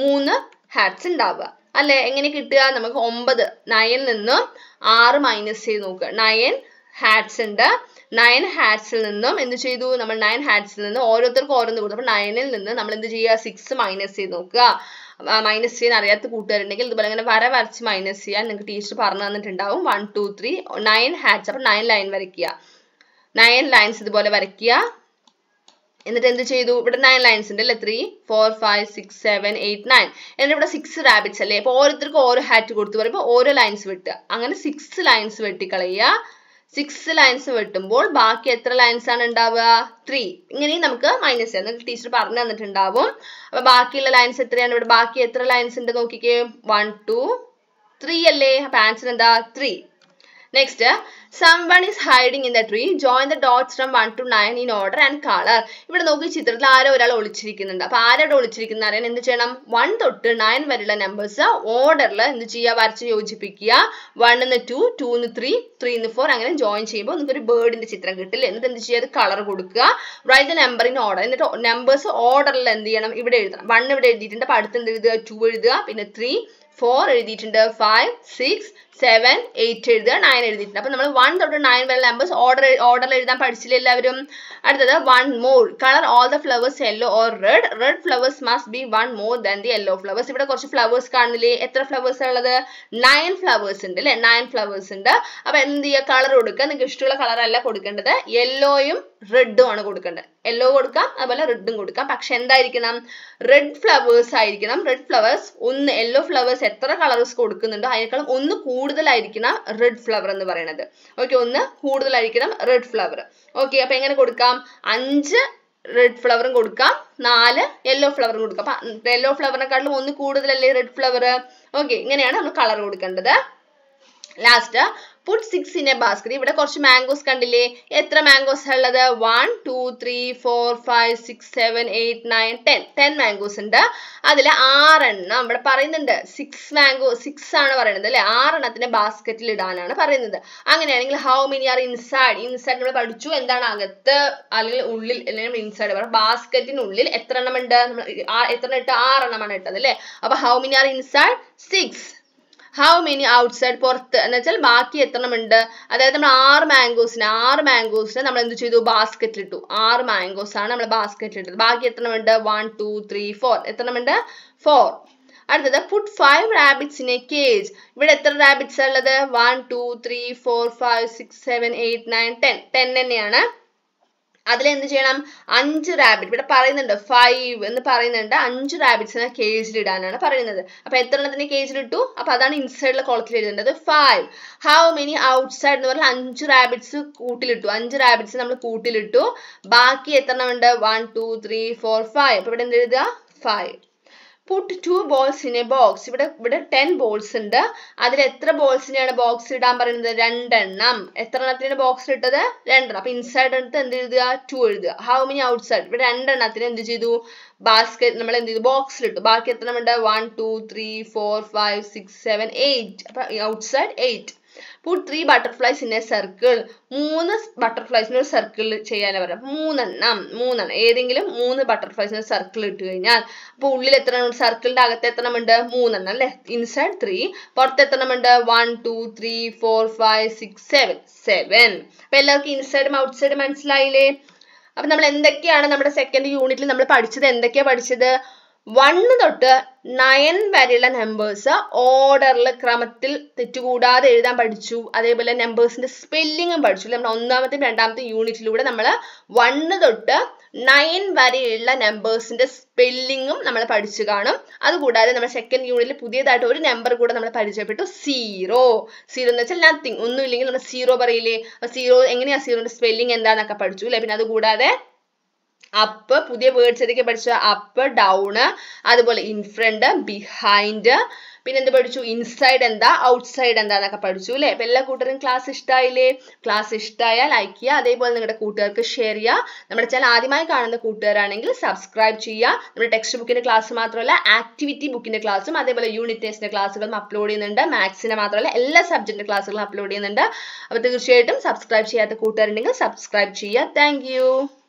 മൂന്ന് ഹാറ്റ്സ് ഉണ്ടാവുക അല്ലെ എങ്ങനെ കിട്ടുക നമുക്ക് ഒമ്പത് നയൻ നിന്ന് ആറ് മൈനസ് ചെയ്ത് നോക്കുക നയൻ ഹാറ്റ്സ് ഉണ്ട് നയൻ ഹാറ്റ്സിൽ നിന്നും എന്ത് ചെയ്തു നമ്മൾ നയൻ ഹാറ്റ്സിൽ നിന്ന് ഓരോരുത്തർക്കും ഓരോന്ന് കൊടുത്തു അപ്പോൾ നയനിൽ നിന്ന് നമ്മൾ എന്ത് ചെയ്യുക സിക്സ് മൈനസ് ചെയ്ത് നോക്കുക മൈനസ് ചെയ്യാൻ അറിയാത്ത കൂട്ടുകാരുണ്ടെങ്കിൽ ഇതുപോലെ ഇങ്ങനെ വര വരച്ച് മൈനസ് ചെയ്യാൻ നിങ്ങൾക്ക് ടീച്ചർ പറഞ്ഞു തന്നിട്ടുണ്ടാവും one two three nine hats അപ്പോൾ നയൻ ലൈൻ വരയ്ക്കുക നയൻ ലൈൻസ് ഇതുപോലെ വരയ്ക്കുക എന്നിട്ട് എന്ത് ചെയ്തു ഇവിടെ നയൻ ലൈൻസ് ഉണ്ട് അല്ലേ three four five six seven eight nine എന്നിട്ട് ഇവിടെ സിക്സ് റാബിറ്റ്സ് അല്ലേ അപ്പൊ ഓരോരുത്തർക്ക് ഓരോ ഹാറ്റ് കൊടുത്ത് പറയുമ്പോൾ ഓരോ ലൈൻസ് വെട്ടുക അങ്ങനെ സിക്സ് ലൈൻസ് വെട്ടിക്കളയുക സിക്സ് ലൈൻസ് വെട്ടുമ്പോൾ ബാക്കി എത്ര ലൈൻസ് ആണ് ഉണ്ടാവുക ത്രീ ഇങ്ങനെയും നമുക്ക് മൈനസ് ചെയ്യാം എന്നിട്ട് ടീച്ചർ പറഞ്ഞു തന്നിട്ടുണ്ടാവും അപ്പൊ ബാക്കിയുള്ള ലൈൻസ് എത്രയാണ് ഇവിടെ ബാക്കി എത്ര ലൈൻസ് ഉണ്ട് നോക്കിക്കേ വൺ ടു ത്രീ അല്ലേ അപ്പൊ ആൻസർ എന്താ three next Someone is hiding in the tree. Join the dots from 1 to 9 in order and color. ഇവിടെ നോക്കി ചിത്രത്തിൽ ആരോ ഒരാൾ ഒളിച്ചിരിക്കുന്നുണ്ട് അപ്പോൾ ആരോട് ഒളിച്ചിരിക്കുന്ന അറിയാൻ എന്ത് ചെയ്യണം വൺ തൊട്ട് നയൻ വരെയുള്ള നമ്പേഴ്സ് ഓർഡറിൽ എന്ത് ചെയ്യുക വരച്ച് യോജിപ്പിക്കുക എന്ന് ടു ടൂന്ന് ത്രീ എന്ന് ഫോർ അങ്ങനെ ജോയിൻ ചെയ്യുമ്പോൾ നമുക്ക് ഒരു ബേർഡിന്റെ ചിത്രം കിട്ടില്ല എന്നിട്ട് എന്ത് ചെയ്യുക അത് കളർ കൊടുക്കുക write the number in order എന്നിട്ട് നമ്പേഴ്സ് ഓർഡറിൽ എന്ത് ചെയ്യണം ഇവിടെ എഴുതണം വൺ ഇവിടെ എഴുതിയിട്ടുണ്ട് അപ്പോൾ അടുത്ത് എന്ത് എഴുതുക ടു എഴുതുക പിന്നെ ത്രീ ഫോർ എഴുതിയിട്ടുണ്ട് ഫൈവ് സിക്സ് സെവൻ എയ്റ്റ് എഴുതുക നയൻ എഴുതിയിട്ടുണ്ട് അപ്പോൾ നമ്മൾ വൺ തൊട്ട് നയൻ വരെ നമ്പേഴ്സ് ഓർഡർ ഓർഡറിൽ എഴുതാൻ പഠിച്ചില്ല എല്ലാവരും അടുത്തത് one more colour all the flowers yellow or red red flowers must be one more than the yellow flowers ഇവിടെ കുറച്ച് ഫ്ലവേഴ്സ് കാണുന്നില്ലേ എത്ര ഫ്ലവേഴ്സ് ഉള്ളത് നയൻ ഫ്ലവേഴ്സ് ഉണ്ട് അല്ലേ നയൻ ഫ്ലവേഴ്സ് ഉണ്ട് അപ്പോൾ എന്ത് ചെയ്യുക കളർ കൊടുക്കുക നിങ്ങൾക്ക് ഇഷ്ടമുള്ള കളറല്ല കൊടുക്കേണ്ടത് യെല്ലോയും റെഡും ആണ് കൊടുക്കേണ്ടത് യെല്ലോ കൊടുക്കാം അതുപോലെ റെഡും കൊടുക്കാം പക്ഷെ എന്തായിരിക്കണം റെഡ് ഫ്ലവേഴ്സ് ആയിരിക്കണം റെഡ് ഫ്ലവേഴ്സ് ഒന്ന് യെല്ലോ ഫ്ലവേഴ്സ് എത്ര കളേഴ്സ് കൊടുക്കുന്നുണ്ടോ അതിനേക്കാളും ഒന്ന് കൂടുതൽ കൂടുതലായിരിക്കണം റെഡ് ഫ്ലവർ എന്ന് പറയുന്നത് ഓക്കെ ഒന്ന് കൂടുതലായിരിക്കണം റെഡ് ഫ്ലവർ ഓക്കെ അപ്പൊ എങ്ങനെ കൊടുക്കാം അഞ്ച് റെഡ് ഫ്ലവറും കൊടുക്കാം നാല് യെല്ലോ ഫ്ലവറും കൊടുക്കാം അപ്പൊ യെല്ലോ ഫ്ലവറിനെക്കാട്ടിലും ഒന്ന് കൂടുതലല്ലേ റെഡ് ഫ്ലവർ ഓക്കെ ഇങ്ങനെയാണ് നമ്മൾ കളർ കൊടുക്കേണ്ടത് last put six in a basket ഇവിടെ കുറച്ച് മാംഗോസ് കണ്ടില്ലേ എത്ര മാംഗോസ് ഉള്ളത് one two three four five six seven eight nine ten ten mangoes ഉണ്ട് അതിൽ ആറെണ്ണം ഇവിടെ പറയുന്നുണ്ട് സിക്സ് മാംഗോ സിക്സ് ആണ് പറയുന്നത് അല്ലെ ആറെണ്ണത്തിന്റെ ബാസ്ക്കറ്റിൽ ഇടാനാണ് പറയുന്നത് അങ്ങനെയാണെങ്കിൽ how many are inside inside നമ്മൾ പഠിച്ചു എന്താണ് അകത്ത് അല്ലെങ്കിൽ ഉള്ളിൽ അല്ലെങ്കിൽ ഇൻസൈഡ് ബാസ്ക്കറ്റിനുള്ളിൽ എത്ര എണ്ണം ഉണ്ട് നമ്മൾ എത്ര ഇട്ട് ആറെണ്ണമാണ് ഇട്ടത് അല്ലെ അപ്പൊ how many are inside six how many side പുറത്ത് എന്ന് വെച്ചാൽ ബാക്കി എത്രണ്ണമുണ്ട് അതായത് നമ്മൾ ആറ് മാംഗോസിന് ആറ് മാംഗോസിന് നമ്മൾ എന്ത് ചെയ്തു ഇട്ടു ആറ് മാംഗോസ് ആണ് നമ്മൾ ഇട്ടത് ബാക്കി എത്രണ്ണമുണ്ട് വൺ ടു ത്രീ ഫോർ എത്രണ്ണമുണ്ട് ഫോർ അടുത്തത് put five rabbits in a cage ഇവിടെ എത്ര റാബിറ്റ്സ് ഉള്ളത് one two three four five six seven eight nine ten ten തന്നെയാണ് എന്ത് ചെയ്യണം അഞ്ച് റാബിറ്റ് ഇവിടെ പറയുന്നുണ്ട് ഫൈവ് എന്ന് പറയുന്നുണ്ട് അഞ്ച് റാബിറ്റ്സിനെ കേജിൽ ഇടാനാണ് പറയുന്നത് അപ്പൊ എത്ര എണ്ണത്തിന് കേജിൽ ഇട്ടു അപ്പൊ അതാണ് ഇൻസൈഡിലെ കുളത്തിൽ എഴുതേണ്ടത് ഫൈവ് ഹൗ മെനി ഔട്ട്സൈഡ് എന്ന് പറഞ്ഞാൽ അഞ്ച് റാബിറ്റ്സ് കൂട്ടിലിട്ടു അഞ്ച് റാബിറ്റ്സ് നമ്മൾ കൂട്ടിലിട്ടു ബാക്കി എത്ര എണ്ണം ഉണ്ട് one two three four five അപ്പൊ ഇവിടെ എന്ത് എഴുതുക five put two balls in a box ഇവിടെ ഇവിടെ ടെൻ ബോൾസ് ഉണ്ട് അതിൽ എത്ര ബോൾസിനെയാണ് ബോക്സ് ഇടാൻ പറയുന്നത് രണ്ടെണ്ണം എത്ര എണ്ണത്തിനാണ് ബോക്സ് ഇട്ടത് രണ്ടെണ്ണം അപ്പൊ ഇൻസൈഡ് എടുത്ത് എന്ത് എഴുതുക ടു എഴുതുക ഹൗ മെനി സൈഡ് ഇവിടെ രണ്ടെണ്ണത്തിന് എന്ത് ചെയ്തു ബാസ്കറ്റ് നമ്മൾ എന്ത് ചെയ്തു ഇട്ടു ബാക്കി എത്ര ഉണ്ട് one two three four five six seven eight അപ്പൊ outside eight Put three butterflies in a circle. മൂന്ന് ബട്ടർഫ്ലൈസിനെ ഒരു സർക്കിളിൽ ചെയ്യാനാണ് പറയുക അപ്പോൾ മൂന്നെണ്ണം മൂന്നെണ്ണം ഏതെങ്കിലും മൂന്ന് ബട്ടർഫ്ലൈസിനെ സർക്കിൾ ഇട്ട് കഴിഞ്ഞാൽ അപ്പോൾ ഉള്ളിൽ എത്ര എണ്ണം സർക്കിളിൻ്റെ അകത്ത് എത്ര എണ്ണം ഉണ്ട് മൂന്നെണ്ണം അല്ലേ ഇൻസൈഡ് ത്രീ പുറത്ത് എത്ര എണ്ണം ഉണ്ട് one two three four five six seven seven അപ്പോൾ എല്ലാവർക്കും ഇൻസൈഡും ഔട്ട്സൈഡും മനസ്സിലായില്ലേ അപ്പൊ നമ്മൾ എന്തൊക്കെയാണ് നമ്മുടെ സെക്കൻഡ് യൂണിറ്റിൽ നമ്മൾ പഠിച്ചത് എന്തൊക്കെയാ പഠിച്ചത് വണ് തൊട്ട് നയൻ വരെയുള്ള നമ്പേഴ്സ് ഓർഡറിൽ ക്രമത്തിൽ തെറ്റുകൂടാതെ എഴുതാൻ പഠിച്ചു അതേപോലെ നമ്പേഴ്സിന്റെ സ്പെല്ലിങ്ങും പഠിച്ചു നമ്മൾ ഒന്നാമത്തെ രണ്ടാമത്തെ യൂണിറ്റിലൂടെ നമ്മൾ വണ് തൊട്ട് നയൻ വരെയുള്ള നമ്പേഴ്സിന്റെ സ്പെല്ലിങ്ങും നമ്മൾ പഠിച്ചു കാണും അതുകൂടാതെ നമ്മൾ സെക്കൻഡ് യൂണിറ്റിൽ പുതിയതായിട്ട് ഒരു നമ്പർ കൂടെ നമ്മൾ പരിചയപ്പെട്ടു സീറോ സീറോ എന്ന് വെച്ചാൽ നത്തിങ് ഒന്നുമില്ലെങ്കിൽ നമ്മൾ സീറോ പറയില്ലേ സീറോ എങ്ങനെയാ സീറോന്റെ സ്പെല്ലിംഗ് എന്താന്നൊക്കെ പഠിച്ചു അല്ലെ പിന്നെ അതുകൂടാതെ അപ്പ് പുതിയ വേർഡ്സ് ഏതൊക്കെ പഠിച്ചു അപ്പ് ഡൗണ് അതുപോലെ ഇൻഫ്രണ്ട് ബിഹൈൻഡ് പിന്നെ എന്ത് പഠിച്ചു ഇൻസൈഡ് എന്താ ഔട്ട്സൈഡ് എന്താ എന്നൊക്കെ പഠിച്ചു അല്ലേ അപ്പൊ എല്ലാ കൂട്ടരും ക്ലാസ് ഇഷ്ടായില്ലേ ക്ലാസ് ഇഷ്ടമായാൽ ലൈക്ക് ചെയ്യുക അതേപോലെ നിങ്ങളുടെ കൂട്ടുകാർക്ക് ഷെയർ ചെയ്യുക നമ്മുടെ ചാനൽ ആദ്യമായി കാണുന്ന കൂട്ടുകാരാണെങ്കിൽ സബ്സ്ക്രൈബ് ചെയ്യുക നമ്മുടെ ടെക്സ്റ്റ് ബുക്കിന്റെ ക്ലാസ് മാത്രമല്ല ആക്ടിവിറ്റി ബുക്കിന്റെ ക്ലാസ്സും അതേപോലെ യൂണിറ്റ് ടെസ്റ്റിന്റെ ക്ലാസ്സുകളും അപ്ലോഡ് ചെയ്യുന്നുണ്ട് മാത്സിന്റെ മാത്രമല്ല എല്ലാ സബ്ജക്റ്റിന്റെ ക്ലാസ്സുകളും അപ്ലോഡ് ചെയ്യുന്നുണ്ട് അപ്പോൾ തീർച്ചയായിട്ടും സബ്സ്ക്രൈബ് ചെയ്യാത്ത കൂട്ടുകാരുണ്ടെങ്കിൽ സബ്സ്ക്രൈബ് ചെയ്യുക താങ്ക്